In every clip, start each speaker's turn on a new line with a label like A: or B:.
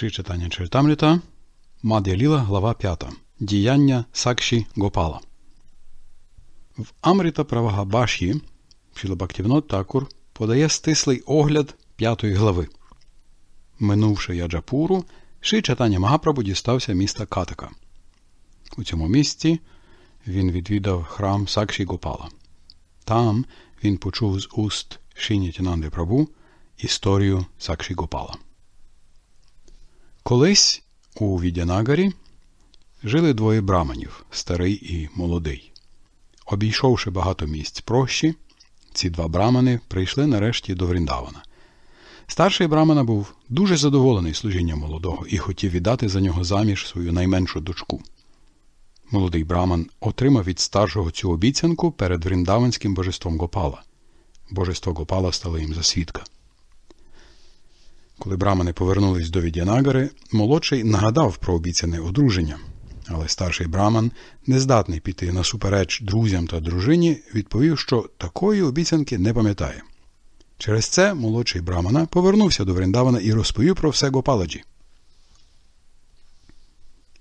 A: Ши читання Чайтамріта, Мад'я глава 5. Діяння Сакші Гопала. В Амріта Правагабаш'ї Шілабактівно Такур подає стислий огляд п'ятої глави. Минувши Яджапуру, Ши читання Магапрабу дістався міста Катака. У цьому місці він відвідав храм Сакші Гопала. Там він почув з уст Шинітінанди Прабу історію Сакші Гопала. Колись у Відянагарі жили двоє браманів старий і молодий. Обійшовши багато місць прощі, ці два брамани прийшли нарешті до Вріндавана. Старший брамана був дуже задоволений служінням молодого і хотів віддати за нього заміж свою найменшу дочку. Молодий браман отримав від старшого цю обіцянку перед вріндаванським божеством Гопала. Божество Гопала стало їм за свідка. Коли брамани повернулись до Відянагари, молодший нагадав про обіцяне одруження, але старший браман, нездатний піти насупереч друзям та дружині, відповів, що такої обіцянки не пам'ятає. Через це молодший брамана повернувся до Вріндавана і розповів про все Гопаладжі.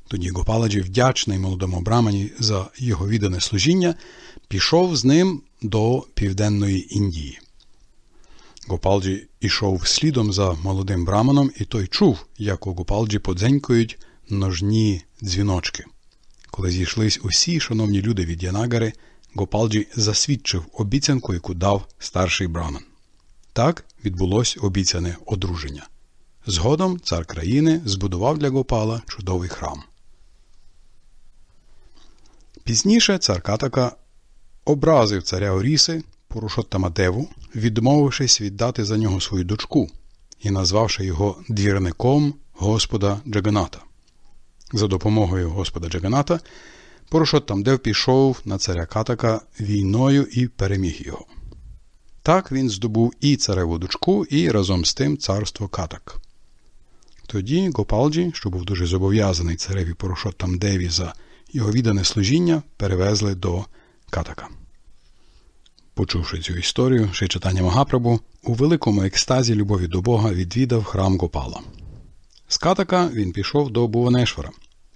A: Тоді Гопаладжі, вдячний молодому брамані за його віддане служіння, пішов з ним до Південної Індії. Гопалджі ішов слідом за молодим браманом, і той чув, як у Гопалджі подзенькують ножні дзвіночки. Коли зійшлись усі шановні люди від Янагари, Гопалджі засвідчив обіцянку, яку дав старший браман. Так відбулось обіцяне одруження. Згодом цар країни збудував для Гопала чудовий храм. Пізніше цар Катака образив царя Оріси Пурушоттамадеву, відмовившись віддати за нього свою дочку і назвавши його двірником Господа Джаганата. За допомогою Господа Джаганата Порошоттамдев пішов на царя Катака війною і переміг його. Так він здобув і цареву дочку, і разом з тим царство Катак. Тоді Гопалджі, що був дуже зобов'язаний цареві Порошоттамдеві за його віддане служіння, перевезли до Катака. Почувши цю історію, ще Магапрабу, у великому екстазі любові до Бога відвідав храм Гопала. З катака він пішов до Буванешвара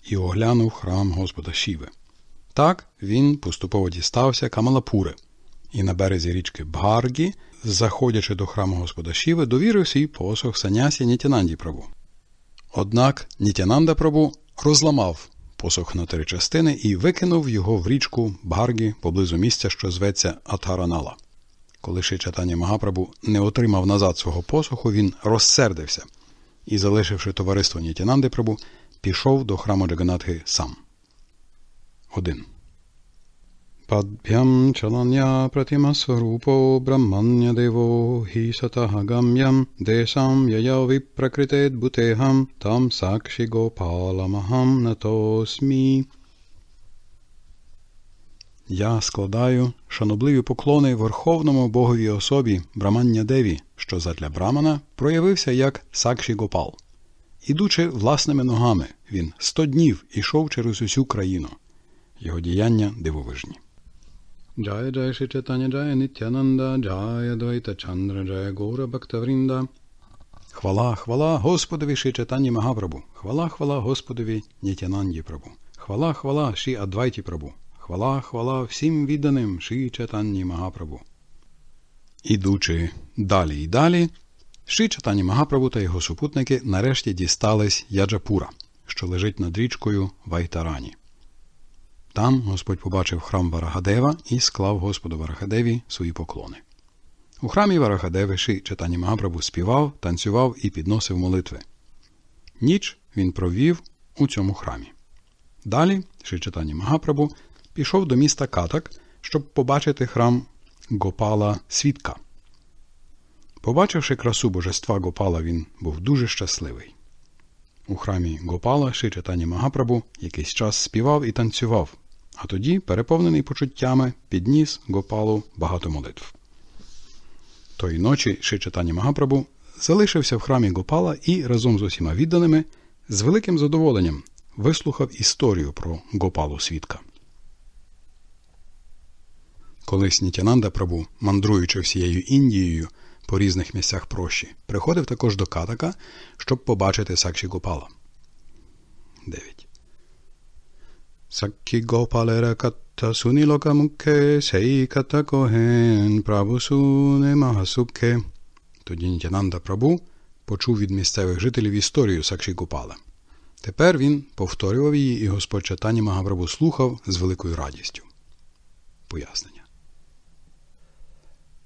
A: і оглянув храм Господа Шіви. Так він поступово дістався Камалапури і на березі річки Бгаргі, заходячи до храму Господа Шіви, довірив свій посох санясі Нітянанді Прабу. Однак Нітянанда Прабу розламав посох на три частини і викинув його в річку Бгаргі поблизу місця, що зветься Атаранала. Коли ще читання Магапрабу не отримав назад свого посоху, він розсердився і, залишивши товариство Нітянанди Прабу, пішов до храму Джаганатхи сам. 1. Padbhyam Chalanya Pratima Swarupo Brahmanya Devo Hi Sataha Gamyam Desam Yaya Viprakrite Bhuteham Я складаю шанобливі поклони Верховному Боговій особі Брамання Деві, що задля Брамана проявився як Сакші Гопал. Ідучи власними ногами, він сто днів ішов через усю країну. Його діяння дивовижні. Jaya Jaya Shri Chaitanya Jaya Nityananda Jaya Dvaita Chandra Jaya Gora Bhaktavrinda Хвала, хвала Господові Ши Читанні Магапрабу, хвала, хвала Господові Нітянанді Прабу, хвала, хвала Ші Адвайті Прабу, хвала, хвала всім відданим Ши Читанні Магапрабу. Ідучи далі і далі, Ши Читанні Магапрабу та його супутники нарешті дістались Яджапура, що лежить над річкою Вайтарані. Там Господь побачив храм Варагадева і склав Господу Варагадеві свої поклони. У храмі Варагадеви Ши Читані Магапрабу співав, танцював і підносив молитви. Ніч він провів у цьому храмі. Далі Ши Читані Магапрабу пішов до міста Катак, щоб побачити храм Гопала Свідка. Побачивши красу божества Гопала, він був дуже щасливий. У храмі Гопала Ши Читані Магапрабу якийсь час співав і танцював а тоді, переповнений почуттями, підніс гопалу багато молитв. Тої ночі Шичатані Магапрабу залишився в храмі Гопала і разом з усіма відданими з великим задоволенням вислухав історію про гопалу свідка. Колись Нітянанда Прабу, мандруючи всією Індією по різних місцях прощі, приходив також до Катака, щоб побачити Сакші Гопала. 9. Sakigopalarakata sunilokamukhe seikata kohen prabhusune mahasukhe. Тоді Нітянанда Прабу почув від місцевих жителів історію Сакші-Гопала. Тепер він повторював її, і Господь Чатані Магапрабу слухав з великою радістю. Пояснення.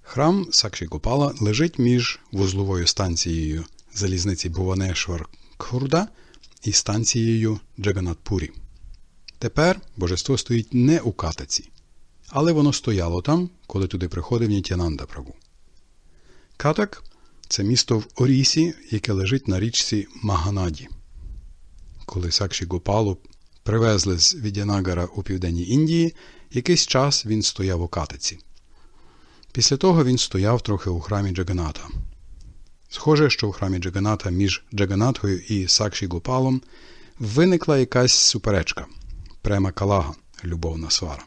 A: Храм Сакші-Гопала лежить між вузловою станцією залізниці Буванешвар Кхурда і станцією Джаганатпурі. Тепер божество стоїть не у катаці, але воно стояло там, коли туди приходив Нітянанда Прабу. Катак це місто в Орісі, яке лежить на річці Маганаді. Коли Сакші Гопалу привезли з Відянагара у південній Індії, якийсь час він стояв у катаці. Після того він стояв трохи у храмі Джаганата. Схоже, що у храмі Джаганата між Джаганатою і Сакші Гопалом виникла якась суперечка. Према Калага, любовна свара.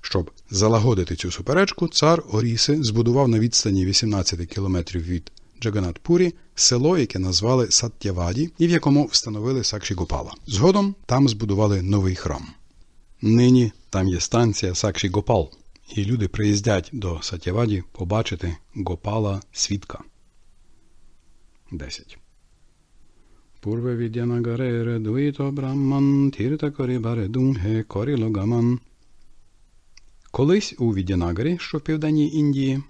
A: Щоб залагодити цю суперечку, цар Оріси збудував на відстані 18 кілометрів від Джаганатпурі село, яке назвали Саттєваді, і в якому встановили Сакші Гопала. Згодом там збудували новий храм. Нині там є станція Сакші Гопал, і люди приїздять до Саттєваді побачити Гопала свідка. 10. Purve Vidyanagare Редуїто Браман Тіртакорі Баредумге Корі Логаман. Колись у Відянагарі, що в південній Індії,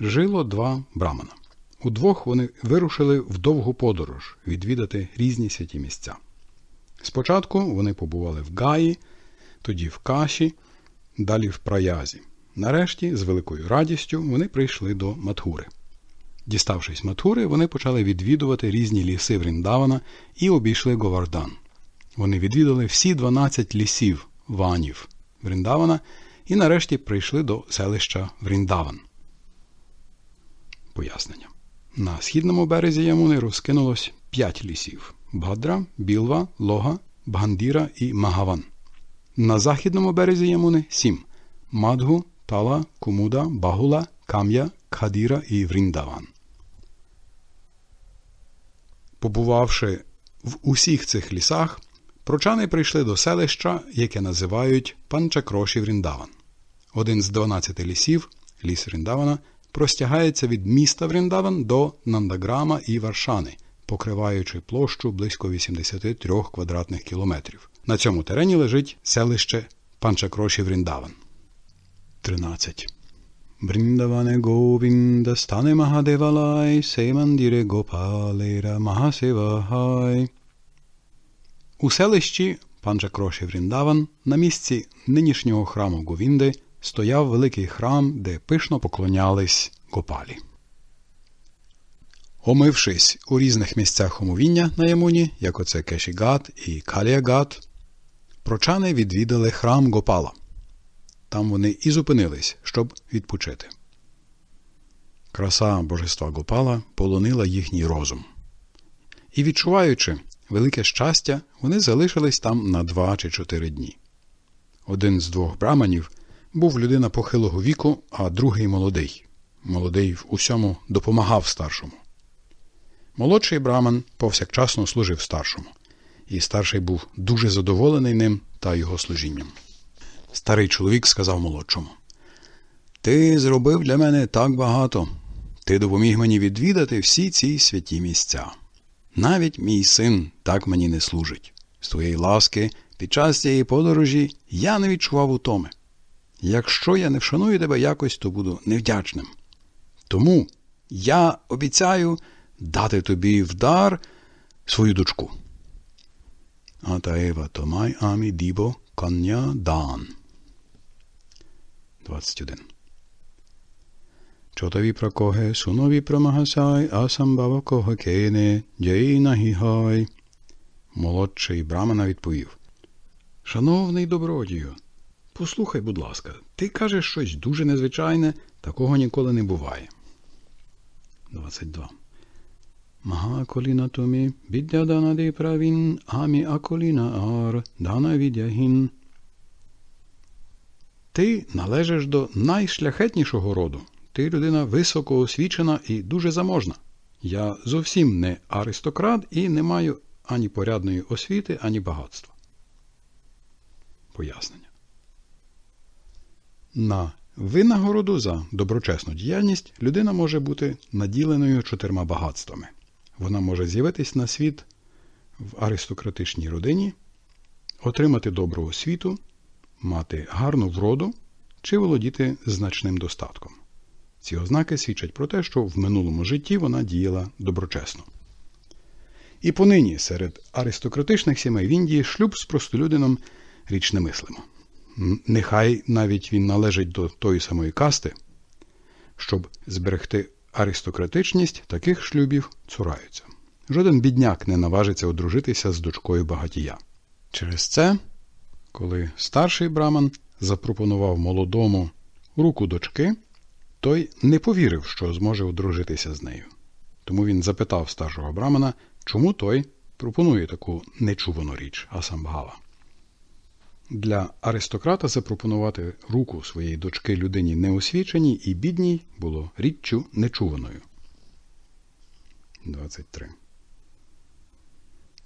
A: жило два брамана. Удвох вони вирушили в довгу подорож відвідати різні святі місця. Спочатку вони побували в Гаї, тоді в Каші, далі в Праязі. Нарешті, з великою радістю, вони прийшли до Матхури. Діставшись Матхури, вони почали відвідувати різні ліси Вріндавана і обійшли Говардан. Вони відвідали всі 12 лісів ванів Вріндавана і нарешті прийшли до селища Вріндаван. Пояснення. На східному березі Ямуни розкинулось 5 лісів Бадра, Білва, Лога, Бгандіра і Магаван. На західному березі Ямуни 7 Мадгу, Тала, Кумуда, Багула, Кам'я, Кхадіра і Вріндаван. Побувавши в усіх цих лісах, прочани прийшли до селища, яке називають Панчакроші Вріндаван. Один з 12 лісів, ліс Вріндавана, простягається від міста Вріндаван до Нандаграма і Варшани, покриваючи площу близько 83 квадратних кілометрів. На цьому терені лежить селище Панчакроші Вріндаван. 13. Бриндаване Govinda Stane Mahadevalai Se Mandire Gopalera У селищі Кроші Вріндаван на місці нинішнього храму Говінди стояв великий храм, де пишно поклонялись Гопалі. Омившись у різних місцях омовіння на Ямуні, як оце Кешігат і Каліагат, прочани відвідали храм Гопала. Там вони і зупинились, щоб відпочити. Краса божества Гопала полонила їхній розум. І, відчуваючи велике щастя, вони залишились там на два чи чотири дні. Один з двох браманів був людина похилого віку, а другий молодий. Молодий в усьому допомагав старшому. Молодший браман повсякчасно служив старшому, і старший був дуже задоволений ним та його служінням. Старий чоловік сказав молодшому. Ти зробив для мене так багато. Ти допоміг мені відвідати всі ці святі місця. Навіть мій син так мені не служить. З твоєї ласки, під час цієї подорожі я не відчував утоми. Якщо я не вшаную тебе якось, то буду невдячним. Тому я обіцяю дати тобі в дар свою дочку. Атаєва Томай Амі Дібо Коня Дан. 21. Чотові прокоге, сунові промагасай, асамбава когокейне, гігай. Молодший Брамана відповів Шановний добродію, послухай, будь ласка, ти кажеш щось дуже незвичайне, такого ніколи не буває. 22. Мага коліна тумі, біддя данади правін, амі аколіна ар, дана відягін, ти належиш до найшляхетнішого роду. Ти людина високоосвічена і дуже заможна. Я зовсім не аристократ і не маю ані порядної освіти, ані багатства. Пояснення. На винагороду за доброчесну діяльність людина може бути наділеною чотирма багатствами. Вона може з'явитись на світ в аристократичній родині, отримати добру освіту мати гарну вроду чи володіти значним достатком. Ці ознаки свідчать про те, що в минулому житті вона діяла доброчесно. І понині серед аристократичних сімей в Індії шлюб з простолюдином річ немислимо. Нехай навіть він належить до тої самої касти, щоб зберегти аристократичність таких шлюбів цураються. Жоден бідняк не наважиться одружитися з дочкою багатія. Через це коли старший браман запропонував молодому руку дочки, той не повірив, що зможе одружитися з нею. Тому він запитав старшого брамана, чому той пропонує таку нечувану річ Асамбгава. Для аристократа запропонувати руку своєї дочки людині неосвіченій і бідній було річчю нечуваною. 23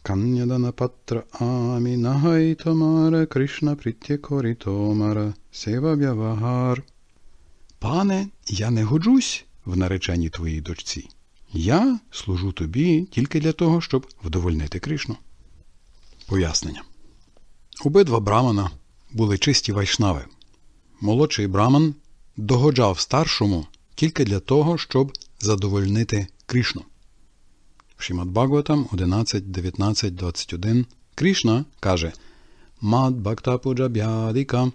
A: कन्यदनपत्र आमिनहैतमार Кришна притєкорітомара сева бявагар. Пане, я не годжусь в нареченні твоїй дочці. Я служу тобі тільки для того, щоб вдовольнити Кришну. Пояснення. Обидва брамана були чисті вайшнави. Молодший браман догоджав старшому тільки для того, щоб задовольнити Кришну. Шімад Бхагаватам 11, 19, 21, Крішна каже Мад Бхактапуджаб'ядика.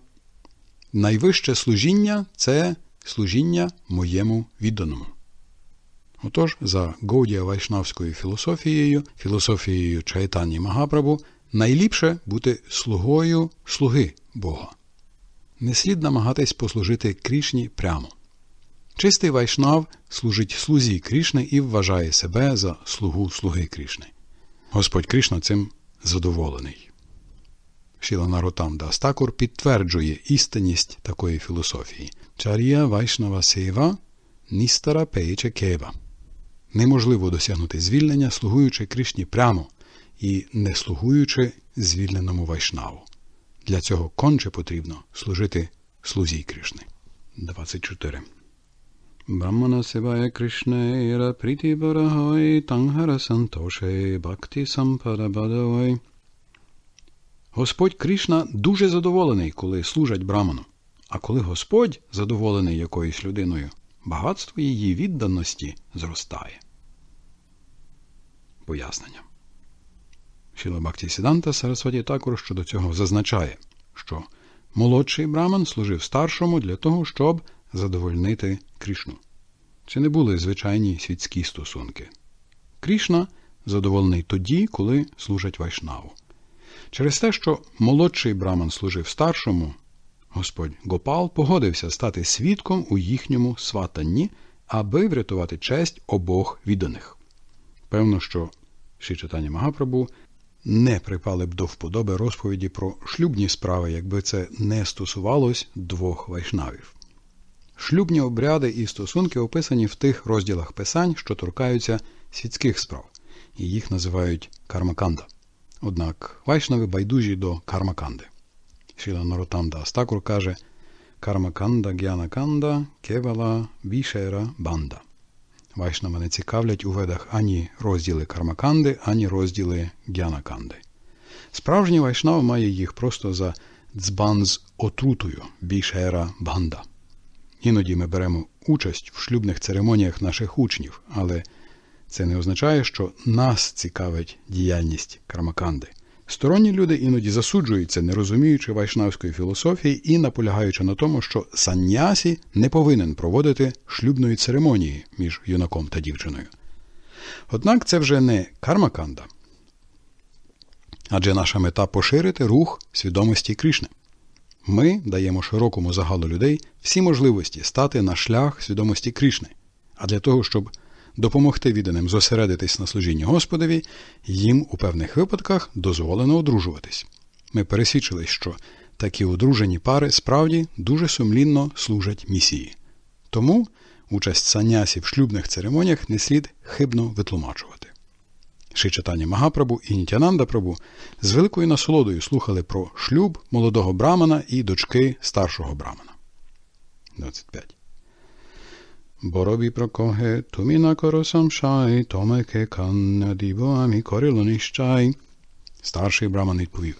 A: Найвище служіння це служіння моєму відданому. Отож, за Гоудія Вайшнавською філософією, філософією Чайтані Магапрабу, найліпше бути слугою слуги Бога. Не слід намагатись послужити Крішні прямо. Чистий вайшнав служить слузі Крішни і вважає себе за слугу слуги Крішни. Господь Крішна цим задоволений. Шіланаротам Дастакур підтверджує істинність такої філософії Чарія Вайшнава Сейва Ністара Пеїче Кева. Неможливо досягнути звільнення, слугуючи Крішні прямо і не слугуючи звільненому вайшнаву. Для цього конче потрібно служити слузі Крішни. 24 Brahmanasivaya Krishnaira Priti Barahoi Tanghara Santoshe Bhakti Sampadabadavai. Господь Кришна дуже задоволений, коли служать браману. А коли Господь задоволений якоюсь людиною, багатство її відданості зростає. Пояснення. Шіла Бхакті Сіданта Сарасваті також щодо цього зазначає, що молодший браман служив старшому для того, щоб задовольнити Крішну. Це не були звичайні світські стосунки. Крішна задоволений тоді, коли служать вайшнаву. Через те, що молодший браман служив старшому, Господь Гопал погодився стати свідком у їхньому сватанні, аби врятувати честь обох відданих. Певно, що ще читання Магапрабу не припали б до вподоби розповіді про шлюбні справи, якби це не стосувалось двох вайшнавів. Шлюбні обряди і стосунки описані в тих розділах писань, що торкаються світських справ, і їх називають кармаканда. Однак вайшнави байдужі до кармаканди. Шіла Наротанда Астакур каже Кармаканда Г'янаканда Кевала Бішера Банда. Вайшнава не цікавлять у ведах ані розділи кармаканди, ані розділи г'янаканди. Справжній вайшнав має їх просто за дзбан з отрутою бішера банда. Іноді ми беремо участь в шлюбних церемоніях наших учнів, але це не означає, що нас цікавить діяльність кармаканди. Сторонні люди іноді засуджуються, не розуміючи вайшнавської філософії і наполягаючи на тому, що саннясі не повинен проводити шлюбної церемонії між юнаком та дівчиною. Однак це вже не кармаканда, адже наша мета поширити рух свідомості Кришни. Ми даємо широкому загалу людей всі можливості стати на шлях свідомості Кришни, а для того, щоб допомогти відданим зосередитись на служінні Господові, їм у певних випадках дозволено одружуватись. Ми пересвідчились, що такі одружені пари справді дуже сумлінно служать місії. Тому участь санясів в шлюбних церемоніях не слід хибно витлумачувати. Шичатані Магапрабу і Нітянанда Прабу з великою насолодою слухали про шлюб молодого брамана і дочки старшого брамана. 25. Боробі прокоге, туміна коросамшай, томеке канна дібоамі корило Старший браман відповів.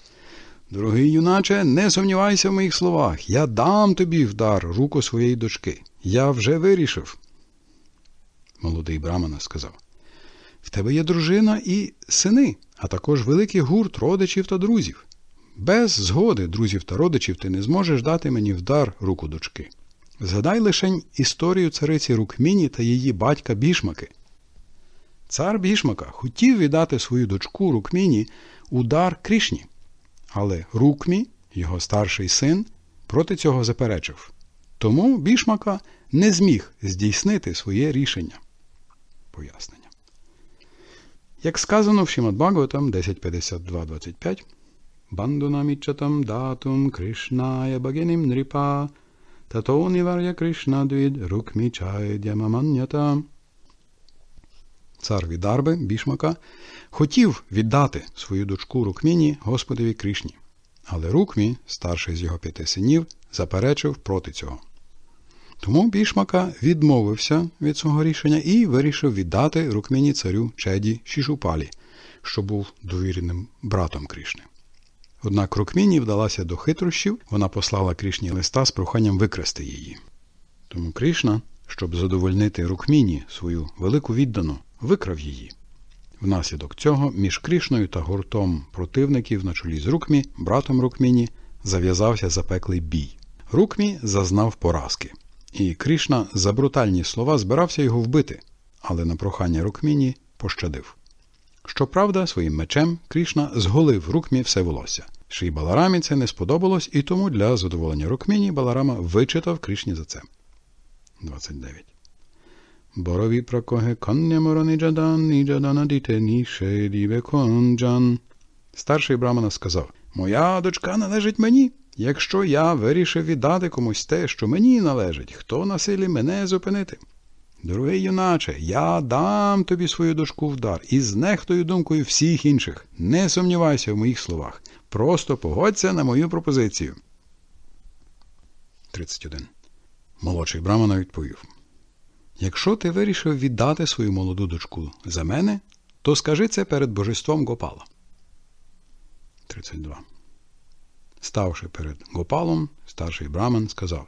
A: Другий юначе, не сумнівайся в моїх словах. Я дам тобі вдар руку своєї дочки. Я вже вирішив. Молодий брамана сказав в тебе є дружина і сини, а також великий гурт родичів та друзів. Без згоди друзів та родичів ти не зможеш дати мені вдар руку дочки. Згадай лишень історію цариці Рукміні та її батька Бішмаки. Цар Бішмака хотів віддати свою дочку Рукміні у дар Крішні, але Рукмі, його старший син, проти цього заперечив. Тому Бішмака не зміг здійснити своє рішення. Пояснення. Як сказано в Шімад Бхагаватам 10.52.25 Бандунамічатам датум Кришная Багінім Нріпа Тато Нівар'я Кришна Двід Рукмічайдямаманята. Цар Відарби Бішмака хотів віддати свою дочку Рукміні Господові Кришні. Але Рукмі, старший з його п'яти синів, заперечив проти цього. Тому Бішмака відмовився від цього рішення і вирішив віддати рукміні царю Чеді Шішупалі, що був довіреним братом Крішни. Однак Рукміні вдалася до хитрощів, вона послала Крішні листа з проханням викрасти її. Тому Крішна, щоб задовольнити Рукміні свою велику віддану, викрав її. Внаслідок цього між Крішною та гуртом противників на чолі з Рукмі, братом Рукміні, зав'язався запеклий бій. Рукмі зазнав поразки і Крішна за брутальні слова збирався його вбити, але на прохання Рукміні пощадив. Щоправда, своїм мечем Крішна зголив рукмі все волосся. Ший Баларамі це не сподобалось, і тому для задоволення Рукміні Баларама вичитав Крішні за це. 29. Борові прокоге коння морони джадан, ні джадана діте Старший Брамана сказав Моя дочка належить мені. Якщо я вирішив віддати комусь те, що мені належить, хто насилі мене зупинити? Дорогий юначе, я дам тобі свою дочку в дар і знехтою думкою всіх інших. Не сумнівайся в моїх словах. Просто погодься на мою пропозицію. 31. Молодший Брамана відповів Якщо ти вирішив віддати свою молоду дочку за мене, то скажи це перед божеством Гопала. 32. Ставши перед Гопалом, старший браман сказав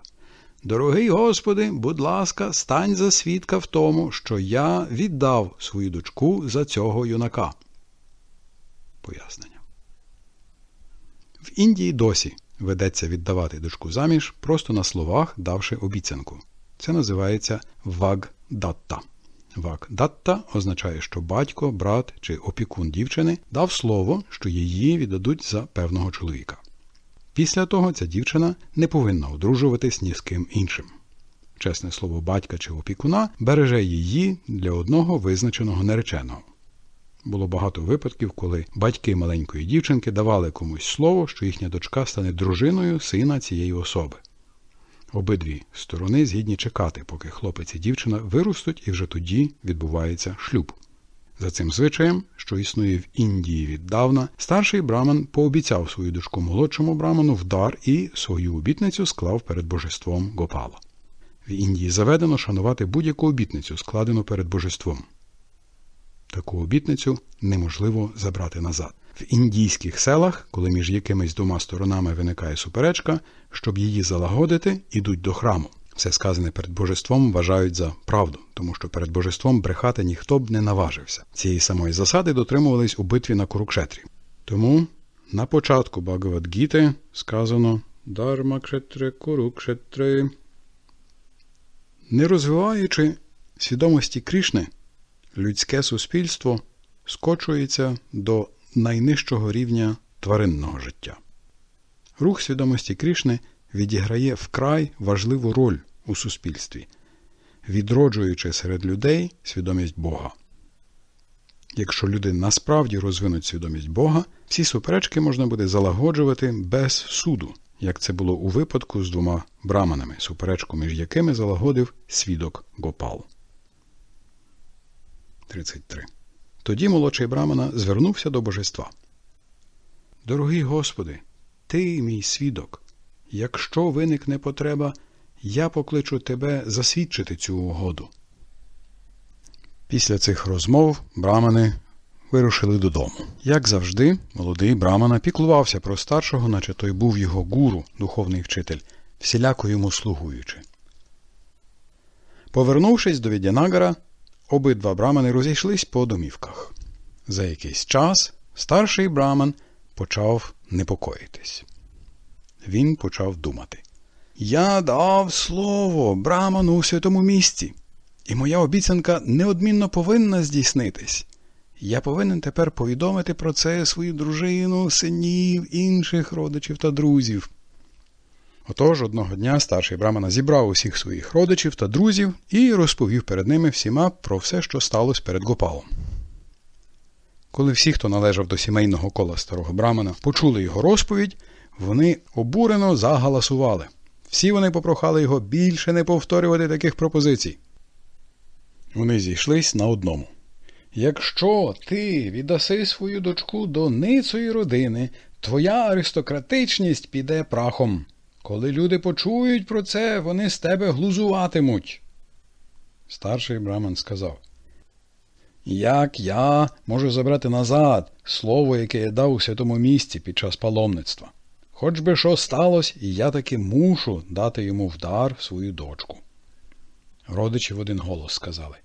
A: Дорогий Господи, будь ласка, стань за свідка в тому, що я віддав свою дочку за цього юнака. Пояснення. В Індії досі ведеться віддавати дочку заміж, просто на словах давши обіцянку. Це називається вагдатта. Вагдатта означає, що батько, брат чи опікун дівчини дав слово, що її віддадуть за певного чоловіка. Після того ця дівчина не повинна одружуватись ні з ким іншим. Чесне слово батька чи опікуна береже її для одного визначеного нареченого. Було багато випадків, коли батьки маленької дівчинки давали комусь слово, що їхня дочка стане дружиною сина цієї особи. Обидві сторони згідні чекати, поки хлопець і дівчина виростуть, і вже тоді відбувається шлюб. За цим звичаєм, що існує в Індії віддавна, старший браман пообіцяв свою дочку молодшому браману вдар і свою обітницю склав перед божеством Гопала. В Індії заведено шанувати будь-яку обітницю, складену перед божеством. Таку обітницю неможливо забрати назад. В індійських селах, коли між якимись двома сторонами виникає суперечка, щоб її залагодити, ідуть до храму все сказане перед божеством вважають за правду, тому що перед божеством брехати ніхто б не наважився. Цієї самої засади дотримувались у битві на Курукшетрі. Тому на початку Багавадгіти сказано Дармакшетри Курукшетри. Не розвиваючи свідомості Крішни, людське суспільство скочується до найнижчого рівня тваринного життя. Рух свідомості Крішни відіграє вкрай важливу роль у суспільстві, відроджуючи серед людей свідомість Бога. Якщо люди насправді розвинуть свідомість Бога, всі суперечки можна буде залагоджувати без суду, як це було у випадку з двома браманами, суперечку між якими залагодив свідок Гопал. 33. Тоді молодший брамана звернувся до божества. Дорогий Господи, Ти мій свідок. Якщо виникне потреба, я покличу тебе засвідчити цю угоду. Після цих розмов брамани вирушили додому. Як завжди, молодий брамана піклувався про старшого, наче той був його гуру, духовний вчитель, всіляко йому слугуючи. Повернувшись до Відянагара, обидва брамани розійшлись по домівках. За якийсь час старший браман почав непокоїтись. Він почав думати. Я дав слово браману у святому місці, і моя обіцянка неодмінно повинна здійснитись. Я повинен тепер повідомити про це свою дружину, синів, інших родичів та друзів. Отож одного дня старший брамана зібрав усіх своїх родичів та друзів і розповів перед ними всіма про все, що сталося перед Гопалом. Коли всі, хто належав до сімейного кола старого брамана, почули його розповідь, вони обурено загаласували. Всі вони попрохали його більше не повторювати таких пропозицій. Вони зійшлись на одному. Якщо ти віддаси свою дочку до ницої родини, твоя аристократичність піде прахом. Коли люди почують про це, вони з тебе глузуватимуть. Старший Браман сказав. Як я можу забрати назад слово, яке я дав у святому місці під час паломництва? Хоч би що сталося, я таки мушу дати йому вдар свою дочку. Родичі в один голос сказали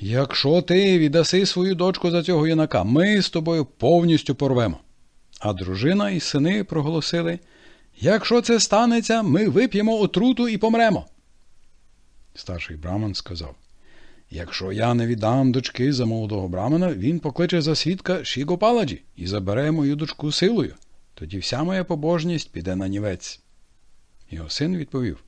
A: Якщо ти віддаси свою дочку за цього юнака, ми з тобою повністю порвемо. А дружина і сини проголосили Якщо це станеться, ми вип'ємо отруту і помремо. Старший браман сказав Якщо я не віддам дочки за молодого брамана, він покличе за свідка Шігопаладжі і забере мою дочку силою. Тоді вся моя побожність піде на нівець. Його син відповів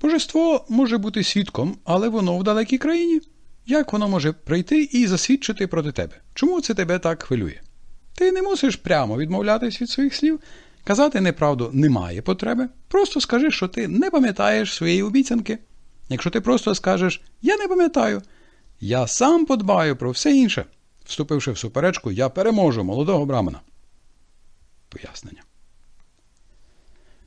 A: Божество може бути свідком, але воно в далекій країні. Як воно може прийти і засвідчити проти тебе? Чому це тебе так хвилює? Ти не мусиш прямо відмовлятись від своїх слів, казати неправду немає потреби. Просто скажи, що ти не пам'ятаєш своєї обіцянки. Якщо ти просто скажеш Я не пам'ятаю, я сам подбаю про все інше. Вступивши в суперечку, я переможу молодого брамана пояснення.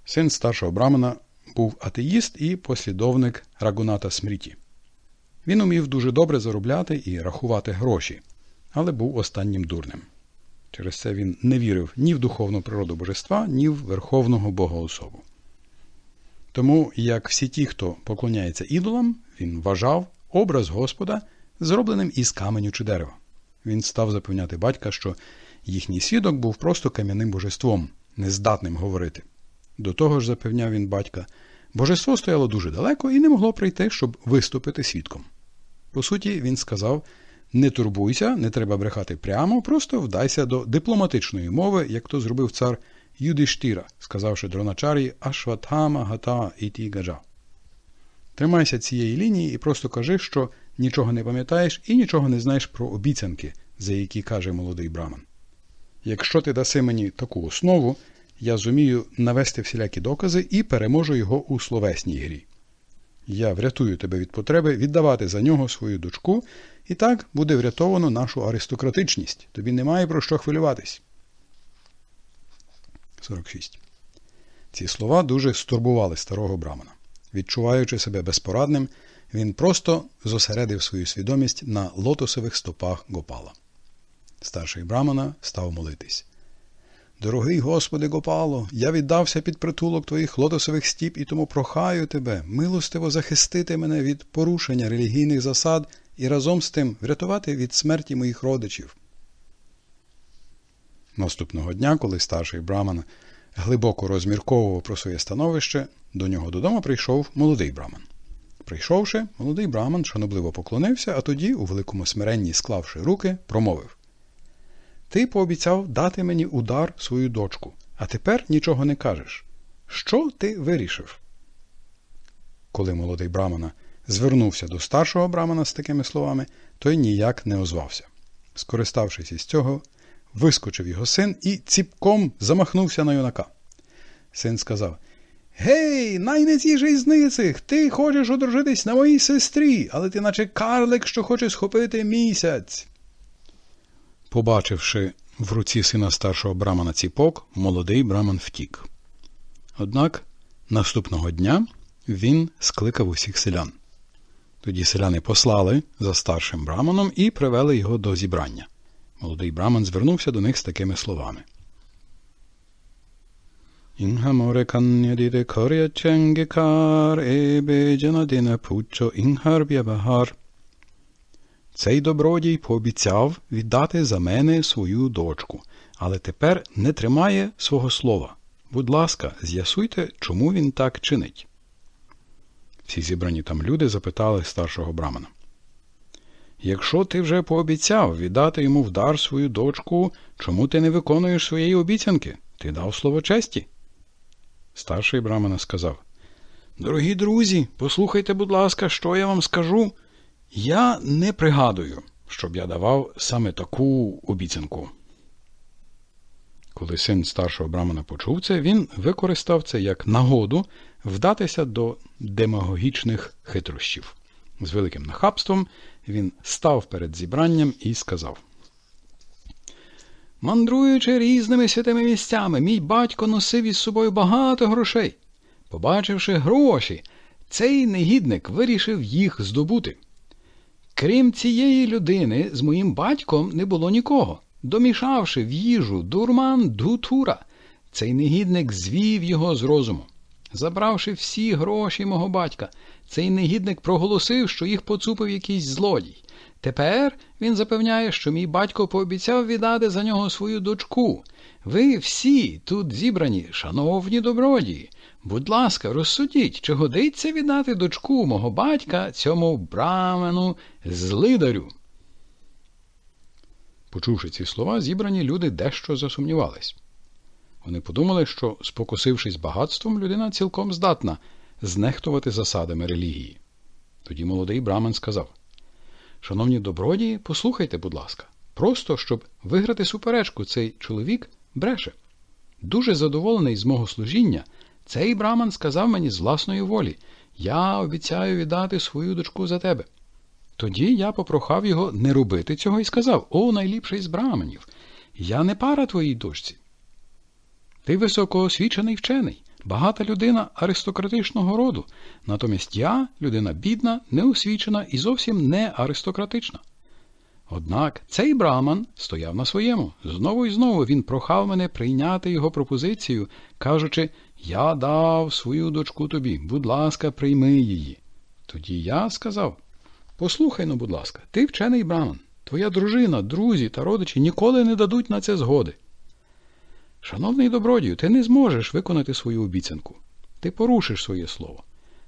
A: Син старшого брамана був атеїст і послідовник рагуната Смріті. Він умів дуже добре заробляти і рахувати гроші, але був останнім дурним. Через це він не вірив ні в духовну природу божества, ні в верховного богоособу. Тому, як всі ті, хто поклоняється ідолам, він вважав образ Господа зробленим із каменю чи дерева. Він став запевняти батька, що Їхній сідок був просто кам'яним божеством, нездатним говорити. До того ж, запевняв він батька, божество стояло дуже далеко і не могло прийти, щоб виступити свідком. По суті, він сказав не турбуйся, не треба брехати прямо, просто вдайся до дипломатичної мови, як то зробив цар Юдиштіра, сказавши дроначарі Ашватхама Гата Іті Гаджа. Тримайся цієї лінії і просто кажи, що нічого не пам'ятаєш і нічого не знаєш про обіцянки, за які каже молодий браман. Якщо ти даси мені таку основу, я зумію навести всілякі докази і переможу його у словесній грі. Я врятую тебе від потреби віддавати за нього свою дочку, і так буде врятовано нашу аристократичність. Тобі немає про що хвилюватись. 46. Ці слова дуже стурбували старого Брамана. Відчуваючи себе безпорадним, він просто зосередив свою свідомість на лотосових стопах Гопала. Старший Брамана став молитись. Дорогий Господи Гопало, я віддався під притулок твоїх лотосових стіп і тому прохаю тебе милостиво захистити мене від порушення релігійних засад і разом з тим врятувати від смерті моїх родичів. Наступного дня, коли старший Браман глибоко розмірковував про своє становище, до нього додому прийшов молодий Браман. Прийшовши, молодий Браман шанобливо поклонився, а тоді, у великому смиренні склавши руки, промовив ти пообіцяв дати мені удар свою дочку, а тепер нічого не кажеш. Що ти вирішив? Коли молодий Брамана звернувся до старшого Брамана з такими словами, той ніяк не озвався. Скориставшись із цього, вискочив його син і ціпком замахнувся на юнака. Син сказав Гей, найнецій з ницих, Ти хочеш одружитись на моїй сестрі, але ти наче карлик, що хоче схопити місяць. Побачивши в руці сина старшого брамана ціпок, молодий браман втік. Однак наступного дня він скликав усіх селян. Тоді селяни послали за старшим браманом і привели його до зібрання. Молодий браман звернувся до них з такими словами. Inhamore kanyadide korya цей добродій пообіцяв віддати за мене свою дочку, але тепер не тримає свого слова. Будь ласка, з'ясуйте, чому він так чинить. Всі зібрані там люди запитали старшого брамана. Якщо ти вже пообіцяв віддати йому в дар свою дочку, чому ти не виконуєш своєї обіцянки? Ти дав слово честі? Старший брамана сказав Дорогі друзі, послухайте, будь ласка, що я вам скажу. Я не пригадую, щоб я давав саме таку обіцянку. Коли син старшого Брамана почув це, він використав це як нагоду вдатися до демагогічних хитрощів. З великим нахабством він став перед зібранням і сказав. Мандруючи різними святими місцями, мій батько носив із собою багато грошей. Побачивши гроші, цей негідник вирішив їх здобути. Крім цієї людини, з моїм батьком не було нікого. Домішавши в їжу дурман дутура, цей негідник звів його з розуму. Забравши всі гроші мого батька, цей негідник проголосив, що їх поцупив якийсь злодій. Тепер він запевняє, що мій батько пообіцяв віддати за нього свою дочку. Ви всі тут зібрані, шановні добродії, Будь ласка, розсудіть, чи годиться віддати дочку мого батька цьому брамену злидарю. Почувши ці слова, зібрані люди дещо засумнівались. Вони подумали, що, спокусившись багатством, людина цілком здатна знехтувати засадами релігії. Тоді молодий брамен сказав Шановні добродії, послухайте, будь ласка, просто щоб виграти суперечку, цей чоловік бреше. Дуже задоволений з мого служіння. Цей браман сказав мені з власної волі Я обіцяю віддати свою дочку за тебе. Тоді я попрохав його не робити цього і сказав О, найліпший з браманів, я не пара твоїй дочці. Ти високоосвічений вчений, багата людина аристократичного роду, натомість я, людина бідна, неосвічена і зовсім не аристократична. Однак цей браман стояв на своєму. Знову і знову він прохав мене прийняти його пропозицію, кажучи, я дав свою дочку тобі, будь ласка, прийми її. Тоді я сказав Послухай ну, будь ласка, ти вчений браман. Твоя дружина, друзі та родичі ніколи не дадуть на це згоди. Шановний добродію, ти не зможеш виконати свою обіцянку. Ти порушиш своє слово.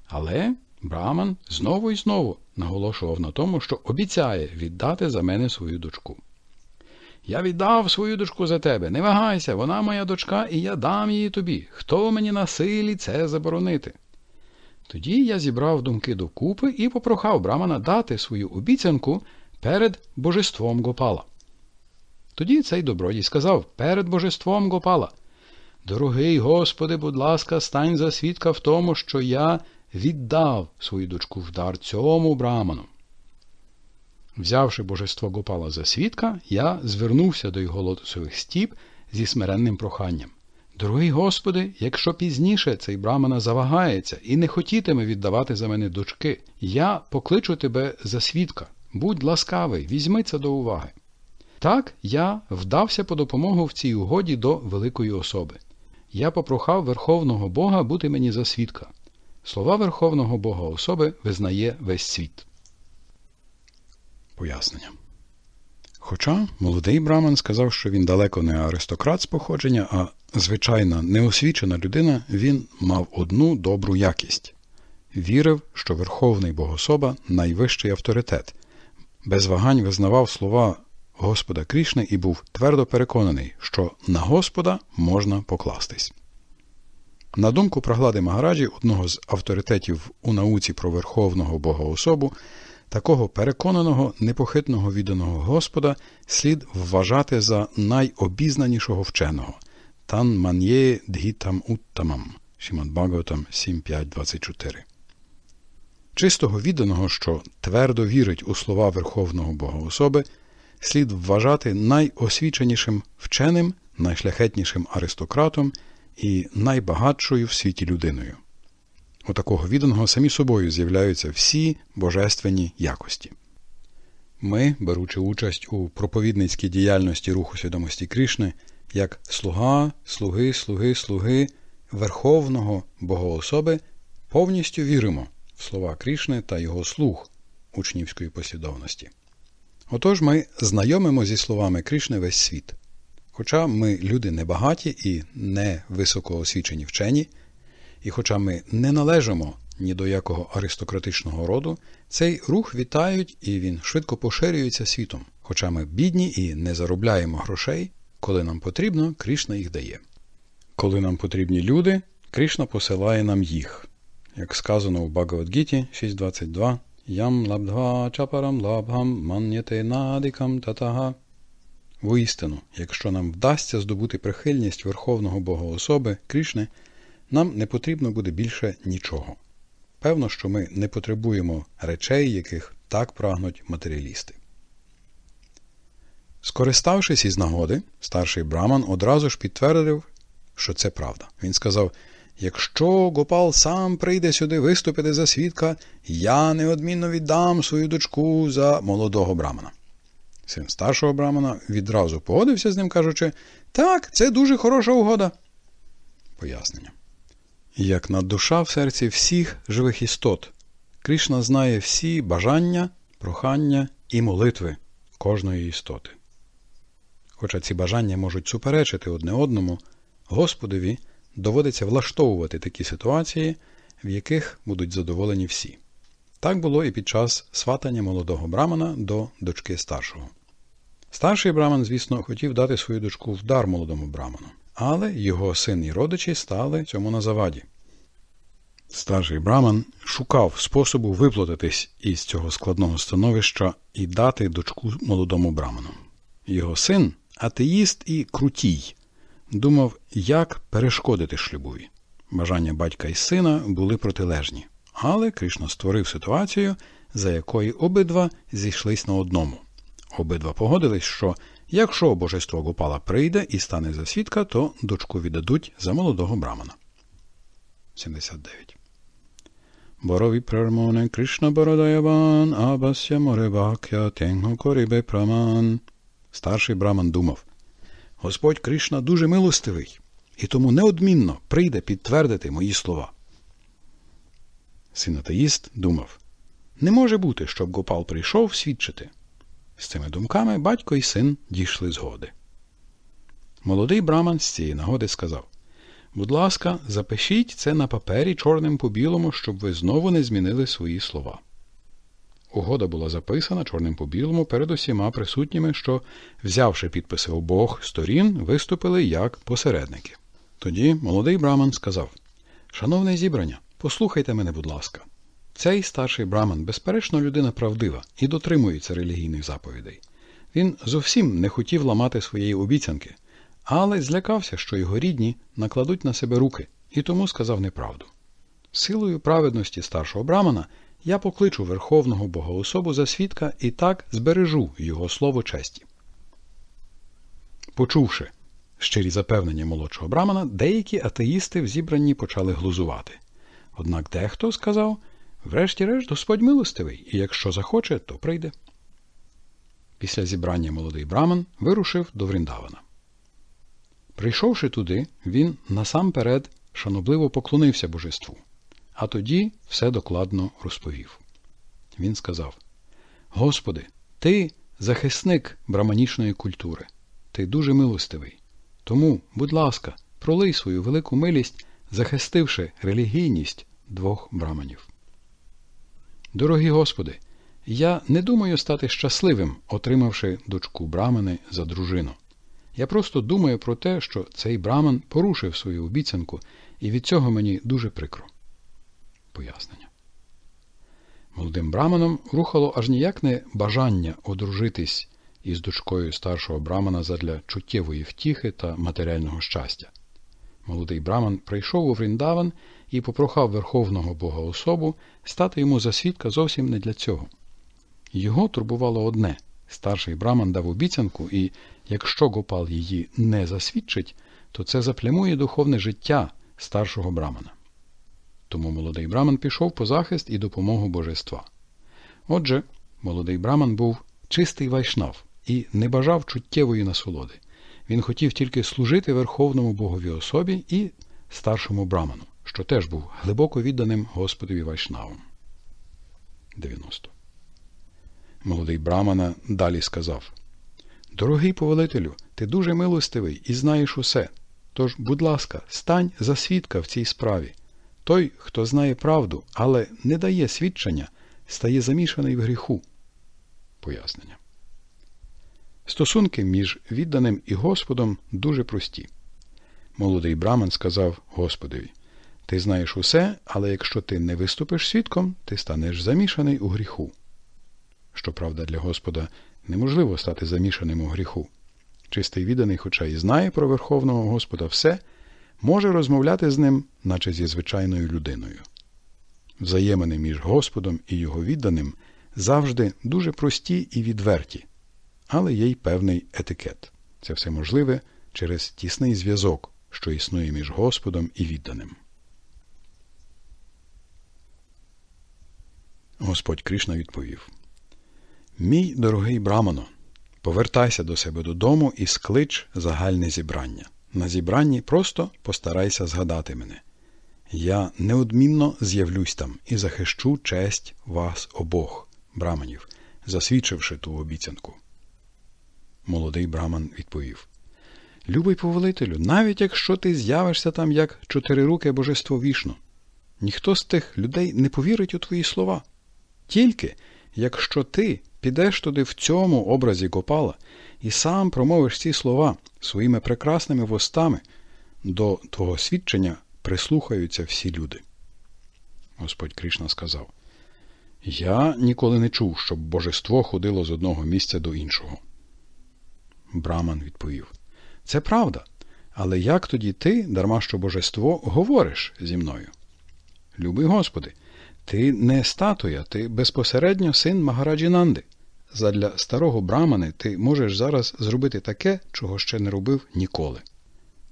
A: Але Браман знову і знову наголошував на тому, що обіцяє віддати за мене свою дочку. Я віддав свою дочку за тебе. Не вагайся, вона моя дочка, і я дам її тобі. Хто мені на силі це заборонити? Тоді я зібрав думки докупи і попрохав Брамана дати свою обіцянку перед божеством Гопала. Тоді цей добродій сказав перед божеством Гопала. Дорогий Господи, будь ласка, стань за свідка в тому, що я віддав свою дочку в дар цьому браману. Взявши божество Гопала за свідка, я звернувся до його лотосових стіп зі смиренним проханням. Дорогий Господи, якщо пізніше цей брамана завагається і не хотітиме віддавати за мене дочки, я покличу тебе за свідка. Будь ласкавий, візьми це до уваги. Так я вдався по допомогу в цій угоді до великої особи. Я попрохав Верховного Бога бути мені за свідка. Слова Верховного Бога особи визнає весь світ пояснення. Хоча молодий Браман сказав, що він далеко не аристократ з походження, а звичайна неосвічена людина, він мав одну добру якість вірив, що Верховний Богособа найвищий авторитет, без вагань визнавав слова Господа Крішни і був твердо переконаний, що на Господа можна покластись. На думку Праглади Магараджі, одного з авторитетів у науці про Верховного Богоособу, Такого переконаного, непохитного відданого Господа слід вважати за найобізнанішого вченого Тан ман'є дгітам уттамам Шімад Багаватам 7.5.24. Чистого відданого, що твердо вірить у слова Верховного Богоособи, слід вважати найосвіченішим вченим, найшляхетнішим аристократом і найбагатшою в світі людиною. У такого відданого самі собою з'являються всі божественні якості. Ми, беручи участь у проповідницькій діяльності руху свідомості Крішни, як слуга, слуги, слуги, слуги Верховного Богоособи, повністю віримо в слова Крішни та його слуг учнівської послідовності. Отож ми знайомимо зі словами Крішни весь світ. Хоча ми люди небагаті і не високоосвічені вчені. І хоча ми не належимо ні до якого аристократичного роду, цей рух вітають і він швидко поширюється світом. Хоча ми бідні і не заробляємо грошей, коли нам потрібно, Кришна їх дає. Коли нам потрібні люди, Кришна посилає нам їх. Як сказано у Багавадгіті 6.22 Ям лабдга чапарам лабгам ман'єте надикам татага. Воістину, якщо нам вдасться здобути прихильність Верховного Бога особи Крішни, нам не потрібно буде більше нічого. Певно, що ми не потребуємо речей, яких так прагнуть матеріалісти. Скориставшись із нагоди, старший Браман одразу ж підтвердив, що це правда. Він сказав: Якщо Гопал сам прийде сюди виступити за свідка, я неодмінно віддам свою дочку за молодого брамана. Син старшого брамана відразу погодився з ним, кажучи, так, це дуже хороша угода. Пояснення як на душа в серці всіх живих істот. Кришна знає всі бажання, прохання і молитви кожної істоти. Хоча ці бажання можуть суперечити одне одному, Господові доводиться влаштовувати такі ситуації, в яких будуть задоволені всі. Так було і під час сватання молодого брамана до дочки старшого. Старший браман, звісно, хотів дати свою дочку в дар молодому браману але його син і родичі стали цьому на заваді. Старший Браман шукав способу виплутатись із цього складного становища і дати дочку молодому браману. Його син, атеїст і крутій, думав, як перешкодити шлюбові. Бажання батька і сина були протилежні, але Кришна створив ситуацію, за якої обидва зійшлись на одному. Обидва погодились, що Якщо божество Гопала прийде і стане за свідка, то дочку віддадуть за молодого брамана. 79. Борові прамоне Кришна Бородаяван, Абасya Моревакя Тенго Корібе Праман. Старший браман думав Господь Кришна дуже милостивий, і тому неодмінно прийде підтвердити мої слова. Синотеїст думав Не може бути, щоб Гопал прийшов свідчити. З цими думками батько і син дійшли згоди. Молодий браман з цієї нагоди сказав Будь ласка, запишіть це на папері чорним по білому, щоб ви знову не змінили свої слова. Угода була записана чорним по білому перед усіма присутніми, що, взявши підписи обох сторін, виступили як посередники. Тоді молодий браман сказав Шановне зібрання, послухайте мене, будь ласка. Цей старший Браман, безперечно, людина правдива і дотримується релігійних заповідей. Він зовсім не хотів ламати своєї обіцянки, але злякався, що його рідні накладуть на себе руки, і тому сказав неправду. Силою праведності старшого Брамана я покличу Верховного Богоособу за свідка і так збережу його слово честі. Почувши щирі запевнення молодшого Брамана, деякі атеїсти в зібранні почали глузувати. Однак дехто сказав. Врешті-решт, Господь милостивий, і якщо захоче, то прийде. Після зібрання молодий браман вирушив до Вріндавана. Прийшовши туди, він насамперед шанобливо поклонився божеству, а тоді все докладно розповів. Він сказав: Господи, ти захисник браманічної культури, ти дуже милостивий. Тому, будь ласка, пролий свою велику милість, захистивши релігійність двох браманів. Дорогі Господи, я не думаю стати щасливим, отримавши дочку Брамани за дружину. Я просто думаю про те, що цей Браман порушив свою обіцянку, і від цього мені дуже прикро. Пояснення. Молодим Браманом рухало аж ніяк не бажання одружитись із дочкою старшого Брамана задля чуттєвої втіхи та матеріального щастя. Молодий Браман прийшов у Вріндаван і попрохав Верховного Бога особу стати йому за свідка зовсім не для цього. Його турбувало одне старший браман дав обіцянку, і якщо Гопал її не засвідчить, то це заплямує духовне життя старшого брамана. Тому молодий браман пішов по захист і допомогу божества. Отже, молодий браман був чистий вайшнав і не бажав чуттєвої насолоди. Він хотів тільки служити Верховному Богові особі і старшому браману що теж був глибоко відданим Господові Вайшнавам. 90. Молодий Брамана далі сказав Дорогий повелителю, ти дуже милостивий і знаєш усе. Тож, будь ласка, стань за свідка в цій справі. Той, хто знає правду, але не дає свідчення, стає замішаний в гріху. Пояснення. Стосунки між відданим і Господом дуже прості. Молодий Браман сказав Господові ти знаєш усе, але якщо ти не виступиш свідком, ти станеш замішаний у гріху. Щоправда, для Господа неможливо стати замішаним у гріху. Чистий відданий, хоча і знає про Верховного Господа все, може розмовляти з ним, наче зі звичайною людиною. Взаємини між Господом і його відданим завжди дуже прості і відверті, але є й певний етикет. Це все можливе через тісний зв'язок, що існує між Господом і відданим. Господь Кришна відповів: Мій дорогий Брамано, повертайся до себе додому і склич загальне зібрання. На зібранні просто постарайся згадати мене. Я неодмінно з'явлюсь там і захищу честь вас обох, браманів, засвідчивши ту обіцянку. Молодий браман відповів: Любий повелителю, навіть якщо ти з'явишся там як чотирируке божество вішно, ніхто з тих людей не повірить у твої слова. Тільки якщо ти підеш туди в цьому образі Гопала і сам промовиш ці слова своїми прекрасними вустами, до твого свідчення прислухаються всі люди. Господь Кришна сказав. Я ніколи не чув, щоб божество ходило з одного місця до іншого. Браман відповів Це правда. Але як тоді ти, дарма що божество, говориш зі мною? Люби, Господи, ти не статуя, ти безпосередньо син Магараджінанди. Задля старого брамани ти можеш зараз зробити таке, чого ще не робив ніколи.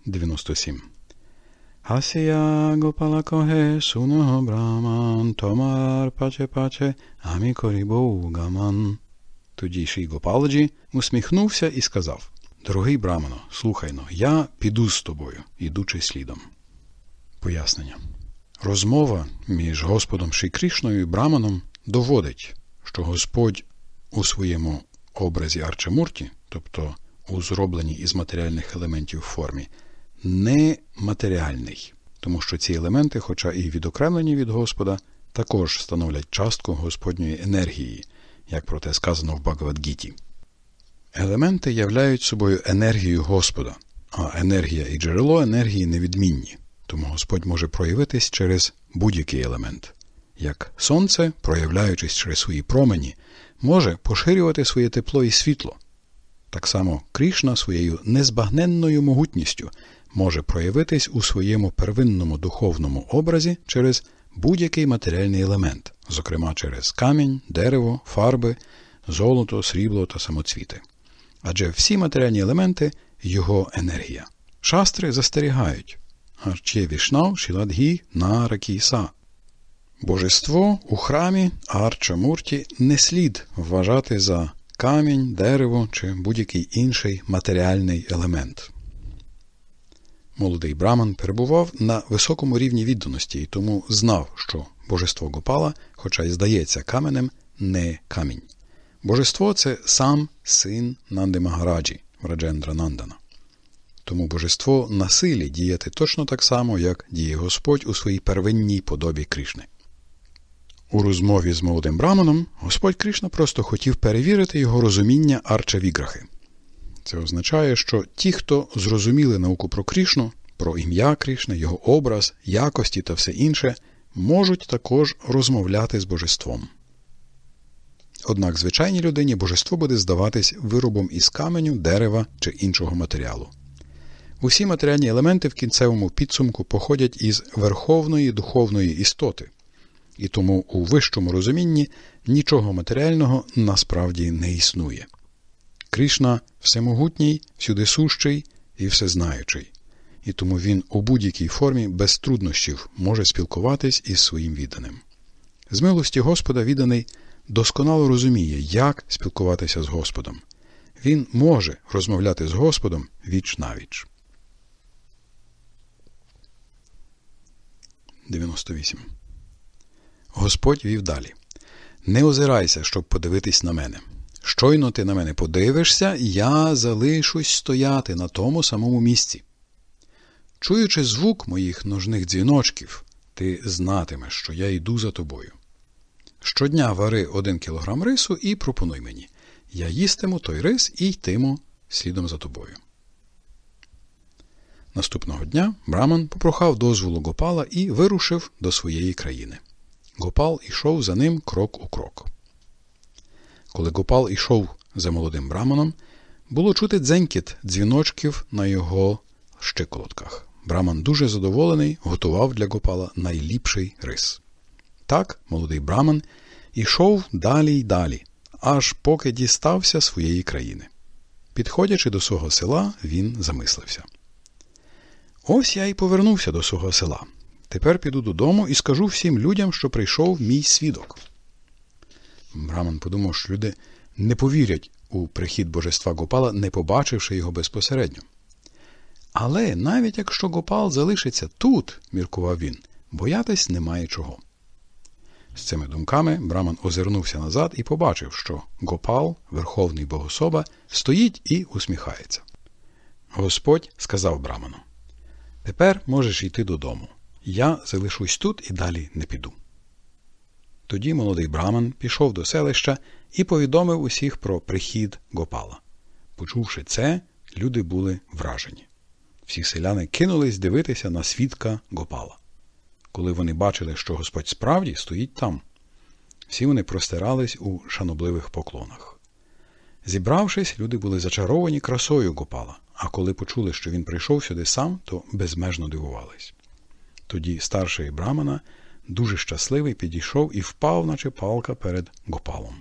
A: 97. Асія Гопалакоге суного браман, томар паче паче, гаман. Тоді Шій Гопаладжі усміхнувся і сказав Дорогий брамано, слухайно, я піду з тобою, ідучи слідом. Пояснення. Розмова між Господом Шикрішною і Браманом доводить, що Господь у своєму образі Арчамурті, тобто у зробленій із матеріальних елементів формі, не матеріальний, тому що ці елементи, хоча і відокремлені від Господа, також становлять частку Господньої енергії, як про те сказано в Багавадгіті. Елементи являють собою енергію Господа, а енергія і джерело енергії невідмінні. Тому Господь може проявитись через будь-який елемент. Як сонце, проявляючись через свої промені, може поширювати своє тепло і світло. Так само Крішна своєю незбагненною могутністю може проявитись у своєму первинному духовному образі через будь-який матеріальний елемент, зокрема через камінь, дерево, фарби, золото, срібло та самоцвіти. Адже всі матеріальні елементи його енергія. Шастри застерігають. Арче Вішнав Шіладгі Наракіса. Божество у храмі Арчамурті не слід вважати за камінь, дерево чи будь-який інший матеріальний елемент. Молодий Браман перебував на високому рівні відданості і тому знав, що божество Гопала, хоча й здається каменем, не камінь. Божество це сам син Нанди Магараджі Враджендра Нандана. Тому божество на силі діяти точно так само, як діє Господь у своїй первинній подобі Кришни. У розмові з молодим Браманом Господь Кришна просто хотів перевірити його розуміння Арча Віграхи. Це означає, що ті, хто зрозуміли науку про Кришну, про ім'я Крішни, його образ, якості та все інше, можуть також розмовляти з божеством. Однак звичайній людині божество буде здаватись виробом із каменю, дерева чи іншого матеріалу. Усі матеріальні елементи в кінцевому підсумку походять із верховної духовної істоти, і тому у вищому розумінні нічого матеріального насправді не існує. Кришна всемогутній, всюдисущий і всезнаючий, і тому він у будь-якій формі без труднощів може спілкуватись із своїм відданим. З милості Господа відданий досконало розуміє, як спілкуватися з Господом. Він може розмовляти з Господом віч навіч. 98. Господь вів далі. Не озирайся, щоб подивитись на мене. Щойно ти на мене подивишся, я залишусь стояти на тому самому місці. Чуючи звук моїх ножних дзвіночків, ти знатимеш, що я йду за тобою. Щодня вари один кілограм рису і пропонуй мені. Я їстиму той рис і йтиму слідом за тобою. Наступного дня Браман попрохав дозволу Гопала і вирушив до своєї країни. Гопал ішов за ним крок у крок. Коли Гопал ішов за молодим браманом, було чути дзенькіт дзвіночків на його щиколотках. Браман дуже задоволений, готував для Гопала найліпший рис. Так, молодий браман ішов далі й далі, аж поки дістався своєї країни. Підходячи до свого села, він замислився. Ось я і повернувся до свого села. Тепер піду додому і скажу всім людям, що прийшов мій свідок. Браман подумав, що люди не повірять у прихід божества Гопала, не побачивши його безпосередньо. Але навіть якщо Гопал залишиться тут, міркував він, боятись немає чого. З цими думками Браман озирнувся назад і побачив, що Гопал, верховний богособа, стоїть і усміхається. Господь сказав Браману. Тепер можеш йти додому. Я залишусь тут і далі не піду. Тоді молодий браман пішов до селища і повідомив усіх про прихід Гопала. Почувши це, люди були вражені. Всі селяни кинулись дивитися на свідка Гопала. Коли вони бачили, що Господь справді стоїть там, всі вони простирались у шанобливих поклонах. Зібравшись, люди були зачаровані красою Гопала а коли почули, що він прийшов сюди сам, то безмежно дивувались. Тоді старший Брамана, дуже щасливий, підійшов і впав, наче палка перед Гопалом.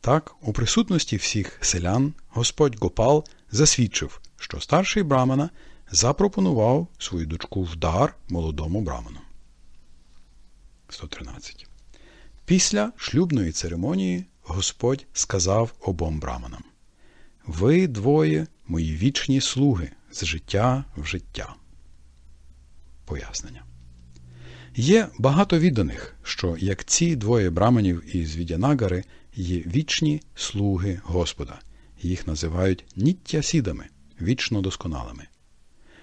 A: Так, у присутності всіх селян господь Гопал засвідчив, що старший Брамана запропонував свою дочку в дар молодому браману. 113. Після шлюбної церемонії Господь сказав обом браманам ви двоє мої вічні слуги з життя в життя. Пояснення. Є багато відданих, що як ці двоє браманів із Відянагари є вічні слуги Господа, їх називають ніттясідами, вічно досконалими.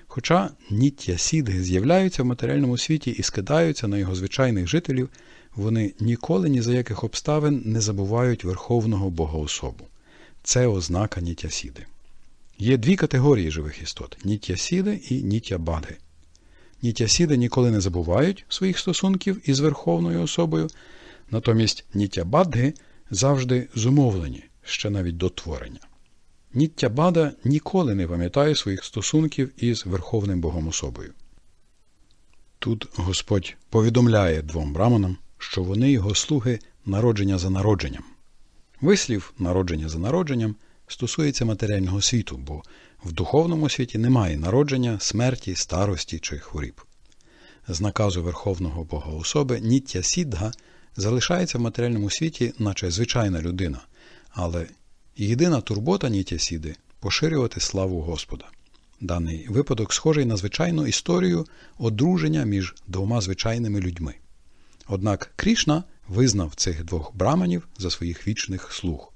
A: Хоча ніттясідги з'являються в матеріальному світі і скидаються на його звичайних жителів, вони ніколи ні за яких обставин не забувають верховного богоособу це ознака нітясіди. Є дві категорії живих істот нітясіди і нітябаги. Нітясіди ніколи не забувають своїх стосунків із верховною особою, натомість нітябадги завжди зумовлені ще навіть до творення. Ніттябада ніколи не пам'ятає своїх стосунків із Верховним Богом особою. Тут Господь повідомляє двом браманам, що вони його слуги народження за народженням. Вислів народження за народженням стосується матеріального світу, бо в духовному світі немає народження, смерті, старості чи хворіб. З наказу Верховного Богоособи Ніття Сідга залишається в матеріальному світі, наче звичайна людина, але єдина турбота Ніття Сіди поширювати славу Господа. Даний випадок схожий на звичайну історію одруження між двома звичайними людьми. Однак Крішна – визнав цих двох браманів за своїх вічних слуг.